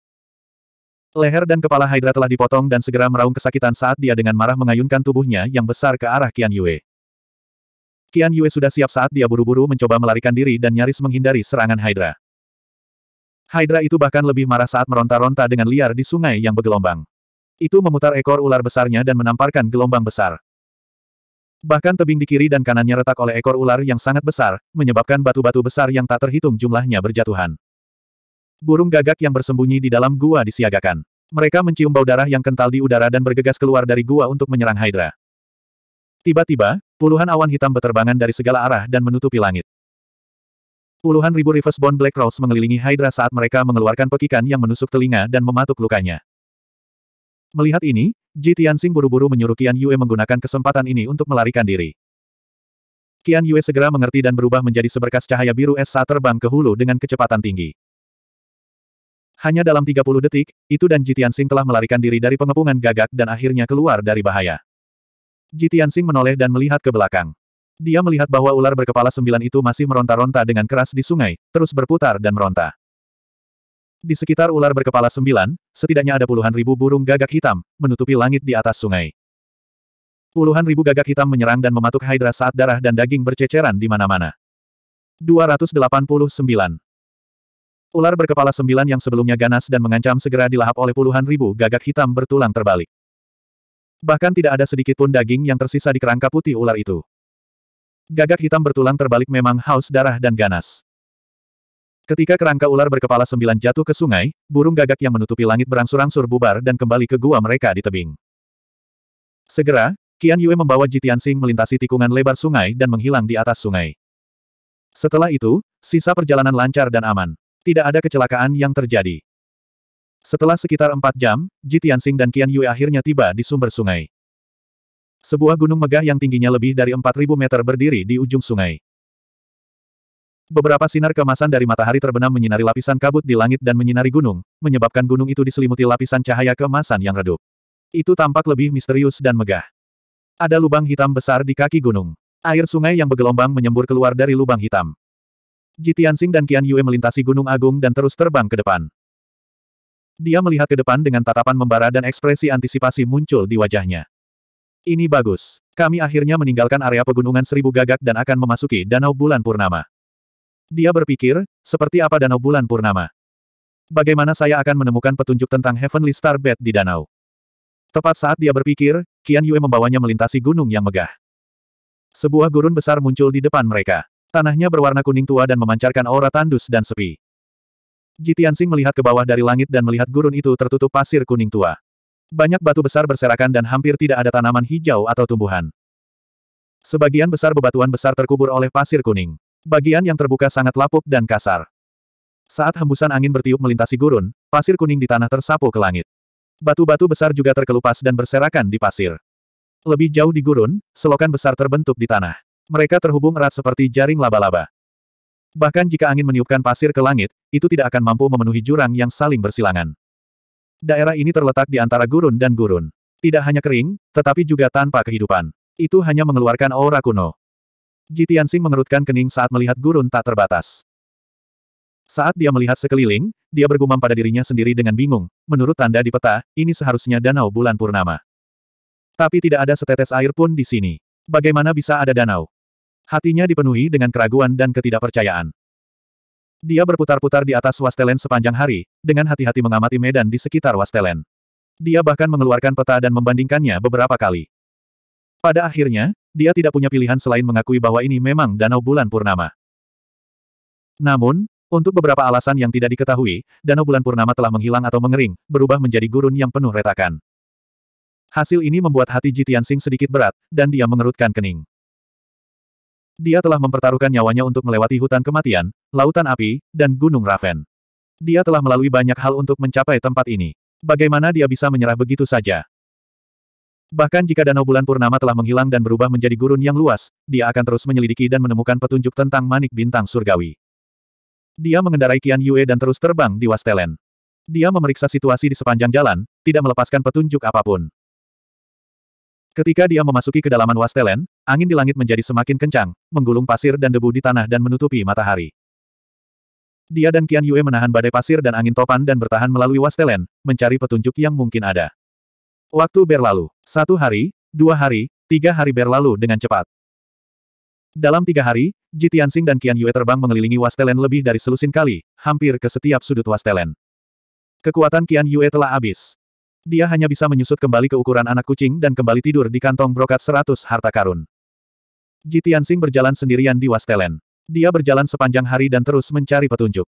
Leher dan kepala Hydra telah dipotong dan segera meraung kesakitan saat dia dengan marah mengayunkan tubuhnya yang besar ke arah Qian Yue. Kian Yue sudah siap saat dia buru-buru mencoba melarikan diri dan nyaris menghindari serangan Hydra. Hydra itu bahkan lebih marah saat meronta-ronta dengan liar di sungai yang bergelombang. Itu memutar ekor ular besarnya dan menamparkan gelombang besar. Bahkan tebing di kiri dan kanannya retak oleh ekor ular yang sangat besar, menyebabkan batu-batu besar yang tak terhitung jumlahnya berjatuhan. Burung gagak yang bersembunyi di dalam gua disiagakan. Mereka mencium bau darah yang kental di udara dan bergegas keluar dari gua untuk menyerang Hydra. Tiba-tiba, Puluhan awan hitam beterbangan dari segala arah dan menutupi langit. Puluhan ribu reverse bond Black Rose mengelilingi Hydra saat mereka mengeluarkan pekikan yang menusuk telinga dan mematuk lukanya. Melihat ini, Ji Tianxing buru-buru menyuruh Qian Yue menggunakan kesempatan ini untuk melarikan diri. Qian Yue segera mengerti dan berubah menjadi seberkas cahaya biru es saat terbang ke hulu dengan kecepatan tinggi. Hanya dalam 30 detik, itu dan Jitian Sing telah melarikan diri dari pengepungan gagak dan akhirnya keluar dari bahaya. Ji Tianxing menoleh dan melihat ke belakang. Dia melihat bahwa ular berkepala sembilan itu masih meronta-ronta dengan keras di sungai, terus berputar dan meronta. Di sekitar ular berkepala sembilan, setidaknya ada puluhan ribu burung gagak hitam, menutupi langit di atas sungai. Puluhan ribu gagak hitam menyerang dan mematuk Hydra saat darah dan daging berceceran di mana-mana. 289. Ular berkepala sembilan yang sebelumnya ganas dan mengancam segera dilahap oleh puluhan ribu gagak hitam bertulang terbalik. Bahkan tidak ada sedikit pun daging yang tersisa di kerangka putih ular itu. Gagak hitam bertulang terbalik memang haus darah dan ganas. Ketika kerangka ular berkepala sembilan jatuh ke sungai, burung gagak yang menutupi langit berangsur-angsur bubar dan kembali ke gua mereka di tebing. Segera, Qian Yue membawa Jitian Sing melintasi tikungan lebar sungai dan menghilang di atas sungai. Setelah itu, sisa perjalanan lancar dan aman. Tidak ada kecelakaan yang terjadi. Setelah sekitar empat jam, Ji Tianxing dan Qian Yue akhirnya tiba di sumber sungai. Sebuah gunung megah yang tingginya lebih dari 4.000 meter berdiri di ujung sungai. Beberapa sinar kemasan dari matahari terbenam menyinari lapisan kabut di langit dan menyinari gunung, menyebabkan gunung itu diselimuti lapisan cahaya kemasan yang redup. Itu tampak lebih misterius dan megah. Ada lubang hitam besar di kaki gunung. Air sungai yang bergelombang menyembur keluar dari lubang hitam. Sing dan Qian Yue melintasi Gunung Agung dan terus terbang ke depan. Dia melihat ke depan dengan tatapan membara dan ekspresi antisipasi muncul di wajahnya. Ini bagus. Kami akhirnya meninggalkan area pegunungan seribu gagak dan akan memasuki Danau Bulan Purnama. Dia berpikir, seperti apa Danau Bulan Purnama? Bagaimana saya akan menemukan petunjuk tentang Heavenly Star Bed di danau? Tepat saat dia berpikir, Qian Yue membawanya melintasi gunung yang megah. Sebuah gurun besar muncul di depan mereka. Tanahnya berwarna kuning tua dan memancarkan aura tandus dan sepi. Jitiansing melihat ke bawah dari langit dan melihat gurun itu tertutup pasir kuning tua. Banyak batu besar berserakan dan hampir tidak ada tanaman hijau atau tumbuhan. Sebagian besar bebatuan besar terkubur oleh pasir kuning. Bagian yang terbuka sangat lapuk dan kasar. Saat hembusan angin bertiup melintasi gurun, pasir kuning di tanah tersapu ke langit. Batu-batu besar juga terkelupas dan berserakan di pasir. Lebih jauh di gurun, selokan besar terbentuk di tanah. Mereka terhubung erat seperti jaring laba-laba. Bahkan jika angin meniupkan pasir ke langit, itu tidak akan mampu memenuhi jurang yang saling bersilangan. Daerah ini terletak di antara gurun dan gurun. Tidak hanya kering, tetapi juga tanpa kehidupan. Itu hanya mengeluarkan aura kuno. Jitiansing mengerutkan kening saat melihat gurun tak terbatas. Saat dia melihat sekeliling, dia bergumam pada dirinya sendiri dengan bingung. Menurut tanda di peta, ini seharusnya danau bulan purnama. Tapi tidak ada setetes air pun di sini. Bagaimana bisa ada danau? Hatinya dipenuhi dengan keraguan dan ketidakpercayaan. Dia berputar-putar di atas Wastelen sepanjang hari, dengan hati-hati mengamati medan di sekitar Wastelen. Dia bahkan mengeluarkan peta dan membandingkannya beberapa kali. Pada akhirnya, dia tidak punya pilihan selain mengakui bahwa ini memang Danau Bulan Purnama. Namun, untuk beberapa alasan yang tidak diketahui, Danau Bulan Purnama telah menghilang atau mengering, berubah menjadi gurun yang penuh retakan. Hasil ini membuat hati Jitian Sing sedikit berat, dan dia mengerutkan kening. Dia telah mempertaruhkan nyawanya untuk melewati hutan kematian, lautan api, dan gunung Raven. Dia telah melalui banyak hal untuk mencapai tempat ini. Bagaimana dia bisa menyerah begitu saja? Bahkan jika Danau Bulan Purnama telah menghilang dan berubah menjadi gurun yang luas, dia akan terus menyelidiki dan menemukan petunjuk tentang manik bintang surgawi. Dia mengendarai kian Yue dan terus terbang di Wastelen. Dia memeriksa situasi di sepanjang jalan, tidak melepaskan petunjuk apapun. Ketika dia memasuki kedalaman Wastelen, angin di langit menjadi semakin kencang, menggulung pasir dan debu di tanah dan menutupi matahari. Dia dan Qian Yue menahan badai pasir dan angin topan dan bertahan melalui Wastelen, mencari petunjuk yang mungkin ada. Waktu berlalu. Satu hari, dua hari, tiga hari berlalu dengan cepat. Dalam tiga hari, Ji Tianxing dan Qian Yue terbang mengelilingi Wastelen lebih dari selusin kali, hampir ke setiap sudut Wastelen. Kekuatan Qian Yue telah habis. Dia hanya bisa menyusut kembali ke ukuran anak kucing dan kembali tidur di kantong brokat seratus harta karun. Ji berjalan sendirian di Wastelen. Dia berjalan sepanjang hari dan terus mencari petunjuk.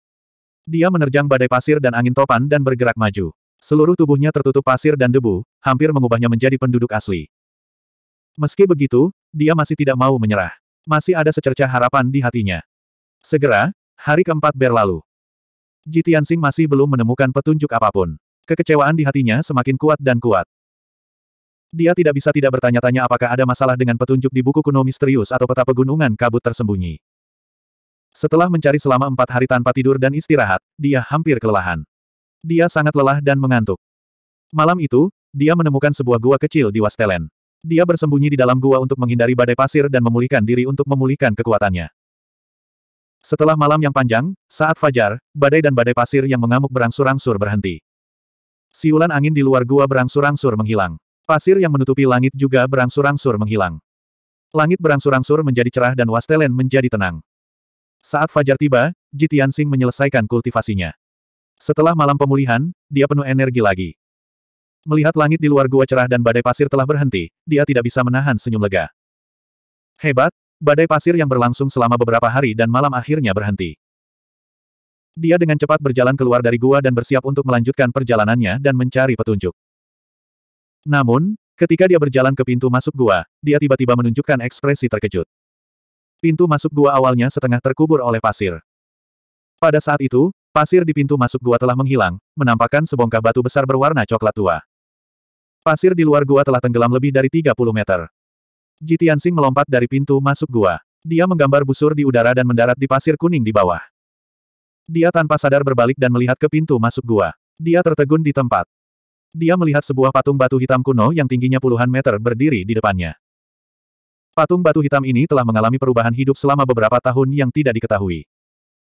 Dia menerjang badai pasir dan angin topan dan bergerak maju. Seluruh tubuhnya tertutup pasir dan debu, hampir mengubahnya menjadi penduduk asli. Meski begitu, dia masih tidak mau menyerah. Masih ada secerca harapan di hatinya. Segera, hari keempat berlalu. Ji masih belum menemukan petunjuk apapun. Kekecewaan di hatinya semakin kuat dan kuat. Dia tidak bisa tidak bertanya-tanya apakah ada masalah dengan petunjuk di buku kuno misterius atau peta pegunungan kabut tersembunyi. Setelah mencari selama empat hari tanpa tidur dan istirahat, dia hampir kelelahan. Dia sangat lelah dan mengantuk. Malam itu, dia menemukan sebuah gua kecil di Wastelen. Dia bersembunyi di dalam gua untuk menghindari badai pasir dan memulihkan diri untuk memulihkan kekuatannya. Setelah malam yang panjang, saat fajar, badai dan badai pasir yang mengamuk berangsur-angsur berhenti. Siulan angin di luar gua berangsur-angsur menghilang. Pasir yang menutupi langit juga berangsur-angsur menghilang. Langit berangsur-angsur menjadi cerah dan Wastelen menjadi tenang. Saat fajar tiba, Sing menyelesaikan kultivasinya. Setelah malam pemulihan, dia penuh energi lagi. Melihat langit di luar gua cerah dan badai pasir telah berhenti, dia tidak bisa menahan senyum lega. Hebat, badai pasir yang berlangsung selama beberapa hari dan malam akhirnya berhenti. Dia dengan cepat berjalan keluar dari gua dan bersiap untuk melanjutkan perjalanannya dan mencari petunjuk. Namun, ketika dia berjalan ke pintu masuk gua, dia tiba-tiba menunjukkan ekspresi terkejut. Pintu masuk gua awalnya setengah terkubur oleh pasir. Pada saat itu, pasir di pintu masuk gua telah menghilang, menampakkan sebongkah batu besar berwarna coklat tua. Pasir di luar gua telah tenggelam lebih dari 30 meter. Jitiansing melompat dari pintu masuk gua. Dia menggambar busur di udara dan mendarat di pasir kuning di bawah. Dia tanpa sadar berbalik dan melihat ke pintu masuk gua. Dia tertegun di tempat. Dia melihat sebuah patung batu hitam kuno yang tingginya puluhan meter berdiri di depannya. Patung batu hitam ini telah mengalami perubahan hidup selama beberapa tahun yang tidak diketahui.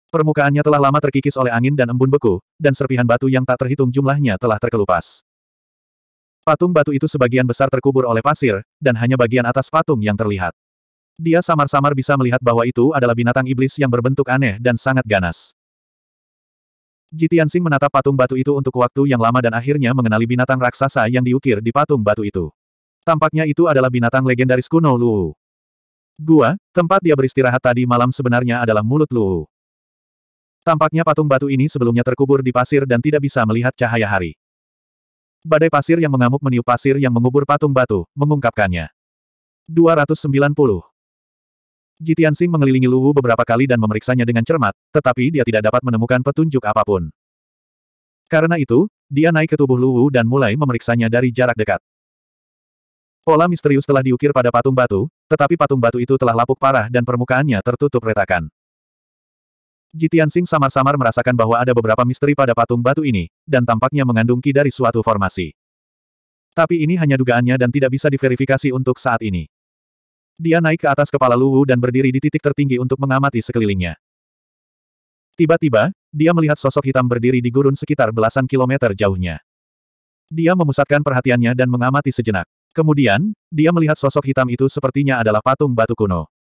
Permukaannya telah lama terkikis oleh angin dan embun beku, dan serpihan batu yang tak terhitung jumlahnya telah terkelupas. Patung batu itu sebagian besar terkubur oleh pasir, dan hanya bagian atas patung yang terlihat. Dia samar-samar bisa melihat bahwa itu adalah binatang iblis yang berbentuk aneh dan sangat ganas. Jitian Sing menatap patung batu itu untuk waktu yang lama dan akhirnya mengenali binatang raksasa yang diukir di patung batu itu. Tampaknya itu adalah binatang legendaris kuno lu. Gua, tempat dia beristirahat tadi malam sebenarnya adalah mulut lu. Tampaknya patung batu ini sebelumnya terkubur di pasir dan tidak bisa melihat cahaya hari. Badai pasir yang mengamuk meniup pasir yang mengubur patung batu, mengungkapkannya. 290. Jitian Jitiansing mengelilingi Luwu beberapa kali dan memeriksanya dengan cermat, tetapi dia tidak dapat menemukan petunjuk apapun. Karena itu, dia naik ke tubuh Luwu dan mulai memeriksanya dari jarak dekat. Pola misterius telah diukir pada patung batu, tetapi patung batu itu telah lapuk parah dan permukaannya tertutup retakan. Jitian Jitiansing samar-samar merasakan bahwa ada beberapa misteri pada patung batu ini, dan tampaknya mengandung ki dari suatu formasi. Tapi ini hanya dugaannya dan tidak bisa diverifikasi untuk saat ini. Dia naik ke atas kepala Luwu dan berdiri di titik tertinggi untuk mengamati sekelilingnya. Tiba-tiba, dia melihat sosok hitam berdiri di gurun sekitar belasan kilometer jauhnya. Dia memusatkan perhatiannya dan mengamati sejenak. Kemudian, dia melihat sosok hitam itu sepertinya adalah patung batu kuno.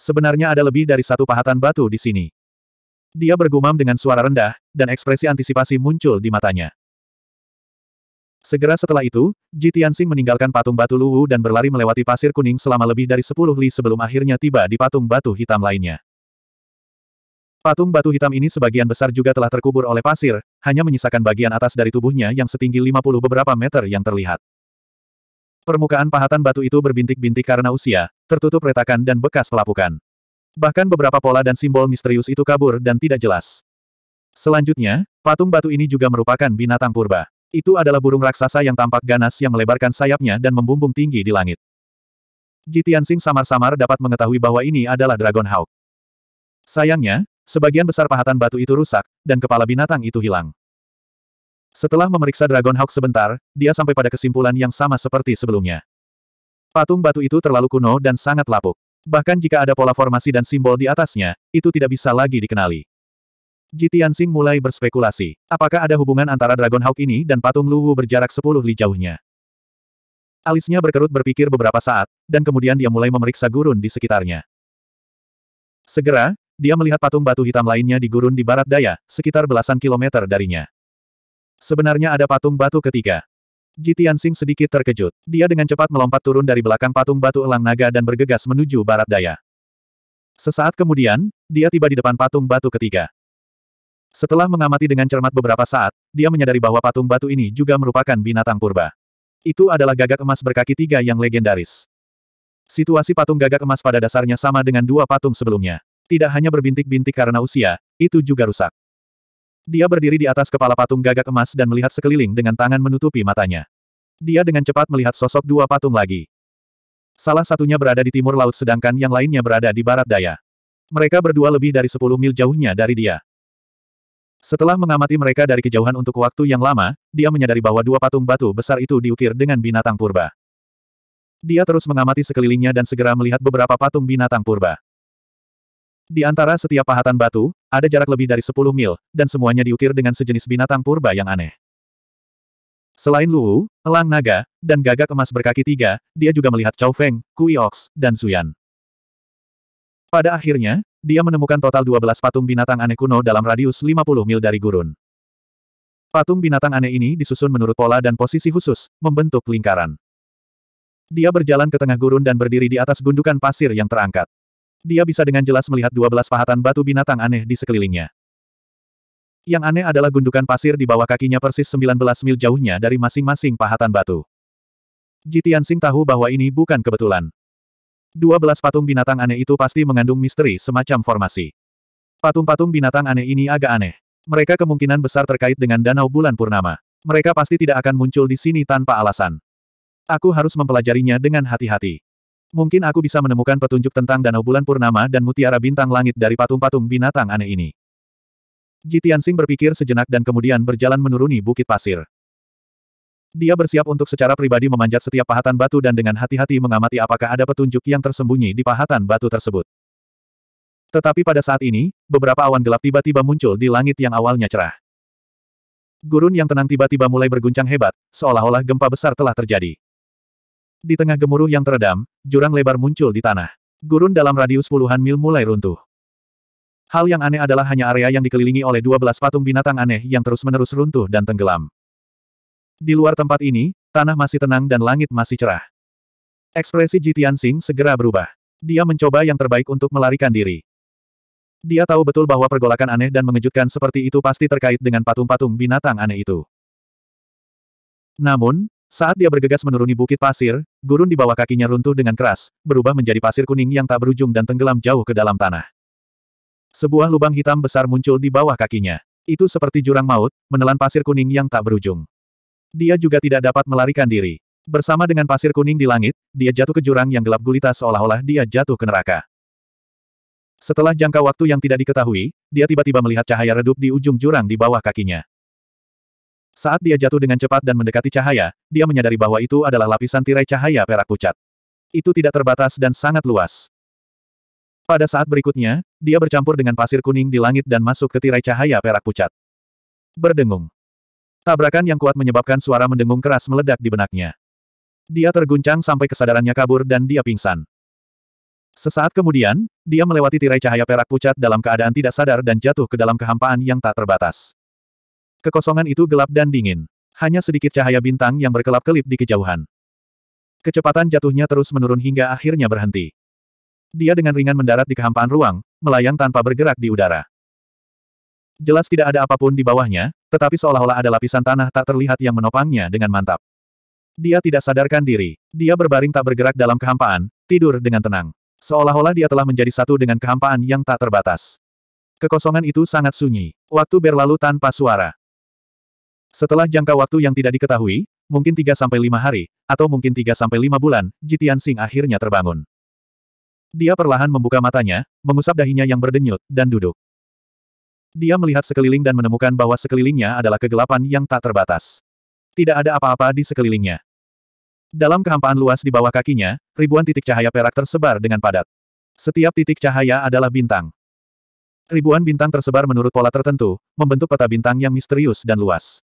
Sebenarnya ada lebih dari satu pahatan batu di sini. Dia bergumam dengan suara rendah, dan ekspresi antisipasi muncul di matanya. Segera setelah itu, Ji Tianxing meninggalkan patung batu Luwu dan berlari melewati pasir kuning selama lebih dari sepuluh li sebelum akhirnya tiba di patung batu hitam lainnya. Patung batu hitam ini sebagian besar juga telah terkubur oleh pasir, hanya menyisakan bagian atas dari tubuhnya yang setinggi 50 beberapa meter yang terlihat. Permukaan pahatan batu itu berbintik-bintik karena usia, tertutup retakan dan bekas pelapukan. Bahkan beberapa pola dan simbol misterius itu kabur dan tidak jelas. Selanjutnya, patung batu ini juga merupakan binatang purba. Itu adalah burung raksasa yang tampak ganas yang melebarkan sayapnya dan membumbung tinggi di langit. Jitiansing samar-samar dapat mengetahui bahwa ini adalah Dragon Hawk. Sayangnya, sebagian besar pahatan batu itu rusak, dan kepala binatang itu hilang. Setelah memeriksa Dragon Hawk sebentar, dia sampai pada kesimpulan yang sama seperti sebelumnya. Patung batu itu terlalu kuno dan sangat lapuk. Bahkan jika ada pola formasi dan simbol di atasnya, itu tidak bisa lagi dikenali. Ji Tianxing mulai berspekulasi, apakah ada hubungan antara Dragon Hawk ini dan patung Luwu berjarak sepuluh li jauhnya. Alisnya berkerut berpikir beberapa saat, dan kemudian dia mulai memeriksa gurun di sekitarnya. Segera, dia melihat patung batu hitam lainnya di gurun di barat daya, sekitar belasan kilometer darinya. Sebenarnya ada patung batu ketiga. Ji Tianxing sedikit terkejut. Dia dengan cepat melompat turun dari belakang patung batu elang naga dan bergegas menuju barat daya. Sesaat kemudian, dia tiba di depan patung batu ketiga. Setelah mengamati dengan cermat beberapa saat, dia menyadari bahwa patung batu ini juga merupakan binatang purba. Itu adalah gagak emas berkaki tiga yang legendaris. Situasi patung gagak emas pada dasarnya sama dengan dua patung sebelumnya. Tidak hanya berbintik-bintik karena usia, itu juga rusak. Dia berdiri di atas kepala patung gagak emas dan melihat sekeliling dengan tangan menutupi matanya. Dia dengan cepat melihat sosok dua patung lagi. Salah satunya berada di timur laut sedangkan yang lainnya berada di barat daya. Mereka berdua lebih dari 10 mil jauhnya dari dia. Setelah mengamati mereka dari kejauhan untuk waktu yang lama, dia menyadari bahwa dua patung batu besar itu diukir dengan binatang purba. Dia terus mengamati sekelilingnya dan segera melihat beberapa patung binatang purba. Di antara setiap pahatan batu, ada jarak lebih dari 10 mil, dan semuanya diukir dengan sejenis binatang purba yang aneh. Selain Luwu, Elang Naga, dan gagak emas berkaki tiga, dia juga melihat Chow Feng, Kui Ox, dan Zuyan. Pada akhirnya, dia menemukan total 12 patung binatang aneh kuno dalam radius 50 mil dari gurun. Patung binatang aneh ini disusun menurut pola dan posisi khusus, membentuk lingkaran. Dia berjalan ke tengah gurun dan berdiri di atas gundukan pasir yang terangkat. Dia bisa dengan jelas melihat 12 pahatan batu binatang aneh di sekelilingnya. Yang aneh adalah gundukan pasir di bawah kakinya persis 19 mil jauhnya dari masing-masing pahatan batu. Jitian Sing tahu bahwa ini bukan kebetulan belas patung binatang aneh itu pasti mengandung misteri semacam formasi. Patung-patung binatang aneh ini agak aneh. Mereka kemungkinan besar terkait dengan Danau Bulan Purnama. Mereka pasti tidak akan muncul di sini tanpa alasan. Aku harus mempelajarinya dengan hati-hati. Mungkin aku bisa menemukan petunjuk tentang Danau Bulan Purnama dan Mutiara Bintang Langit dari patung-patung binatang aneh ini. Jitian Jitiansing berpikir sejenak dan kemudian berjalan menuruni bukit pasir. Dia bersiap untuk secara pribadi memanjat setiap pahatan batu dan dengan hati-hati mengamati apakah ada petunjuk yang tersembunyi di pahatan batu tersebut. Tetapi pada saat ini, beberapa awan gelap tiba-tiba muncul di langit yang awalnya cerah. Gurun yang tenang tiba-tiba mulai berguncang hebat, seolah-olah gempa besar telah terjadi. Di tengah gemuruh yang teredam, jurang lebar muncul di tanah. Gurun dalam radius puluhan mil mulai runtuh. Hal yang aneh adalah hanya area yang dikelilingi oleh 12 patung binatang aneh yang terus-menerus runtuh dan tenggelam. Di luar tempat ini, tanah masih tenang dan langit masih cerah. Ekspresi Jitian Sing segera berubah. Dia mencoba yang terbaik untuk melarikan diri. Dia tahu betul bahwa pergolakan aneh dan mengejutkan seperti itu pasti terkait dengan patung-patung binatang aneh itu. Namun, saat dia bergegas menuruni bukit pasir, gurun di bawah kakinya runtuh dengan keras, berubah menjadi pasir kuning yang tak berujung dan tenggelam jauh ke dalam tanah. Sebuah lubang hitam besar muncul di bawah kakinya. Itu seperti jurang maut, menelan pasir kuning yang tak berujung. Dia juga tidak dapat melarikan diri. Bersama dengan pasir kuning di langit, dia jatuh ke jurang yang gelap gulita seolah-olah dia jatuh ke neraka. Setelah jangka waktu yang tidak diketahui, dia tiba-tiba melihat cahaya redup di ujung jurang di bawah kakinya. Saat dia jatuh dengan cepat dan mendekati cahaya, dia menyadari bahwa itu adalah lapisan tirai cahaya perak pucat. Itu tidak terbatas dan sangat luas. Pada saat berikutnya, dia bercampur dengan pasir kuning di langit dan masuk ke tirai cahaya perak pucat. Berdengung. Tabrakan yang kuat menyebabkan suara mendengung keras meledak di benaknya. Dia terguncang sampai kesadarannya kabur dan dia pingsan. Sesaat kemudian, dia melewati tirai cahaya perak pucat dalam keadaan tidak sadar dan jatuh ke dalam kehampaan yang tak terbatas. Kekosongan itu gelap dan dingin. Hanya sedikit cahaya bintang yang berkelap-kelip di kejauhan. Kecepatan jatuhnya terus menurun hingga akhirnya berhenti. Dia dengan ringan mendarat di kehampaan ruang, melayang tanpa bergerak di udara. Jelas tidak ada apapun di bawahnya, tetapi seolah-olah ada lapisan tanah tak terlihat yang menopangnya dengan mantap. Dia tidak sadarkan diri. Dia berbaring tak bergerak dalam kehampaan, tidur dengan tenang. Seolah-olah dia telah menjadi satu dengan kehampaan yang tak terbatas. Kekosongan itu sangat sunyi. Waktu berlalu tanpa suara. Setelah jangka waktu yang tidak diketahui, mungkin 3-5 hari, atau mungkin 3-5 bulan, Jitian Sing akhirnya terbangun. Dia perlahan membuka matanya, mengusap dahinya yang berdenyut, dan duduk. Dia melihat sekeliling dan menemukan bahwa sekelilingnya adalah kegelapan yang tak terbatas. Tidak ada apa-apa di sekelilingnya. Dalam kehampaan luas di bawah kakinya, ribuan titik cahaya perak tersebar dengan padat. Setiap titik cahaya adalah bintang. Ribuan bintang tersebar menurut pola tertentu, membentuk peta bintang yang misterius dan luas.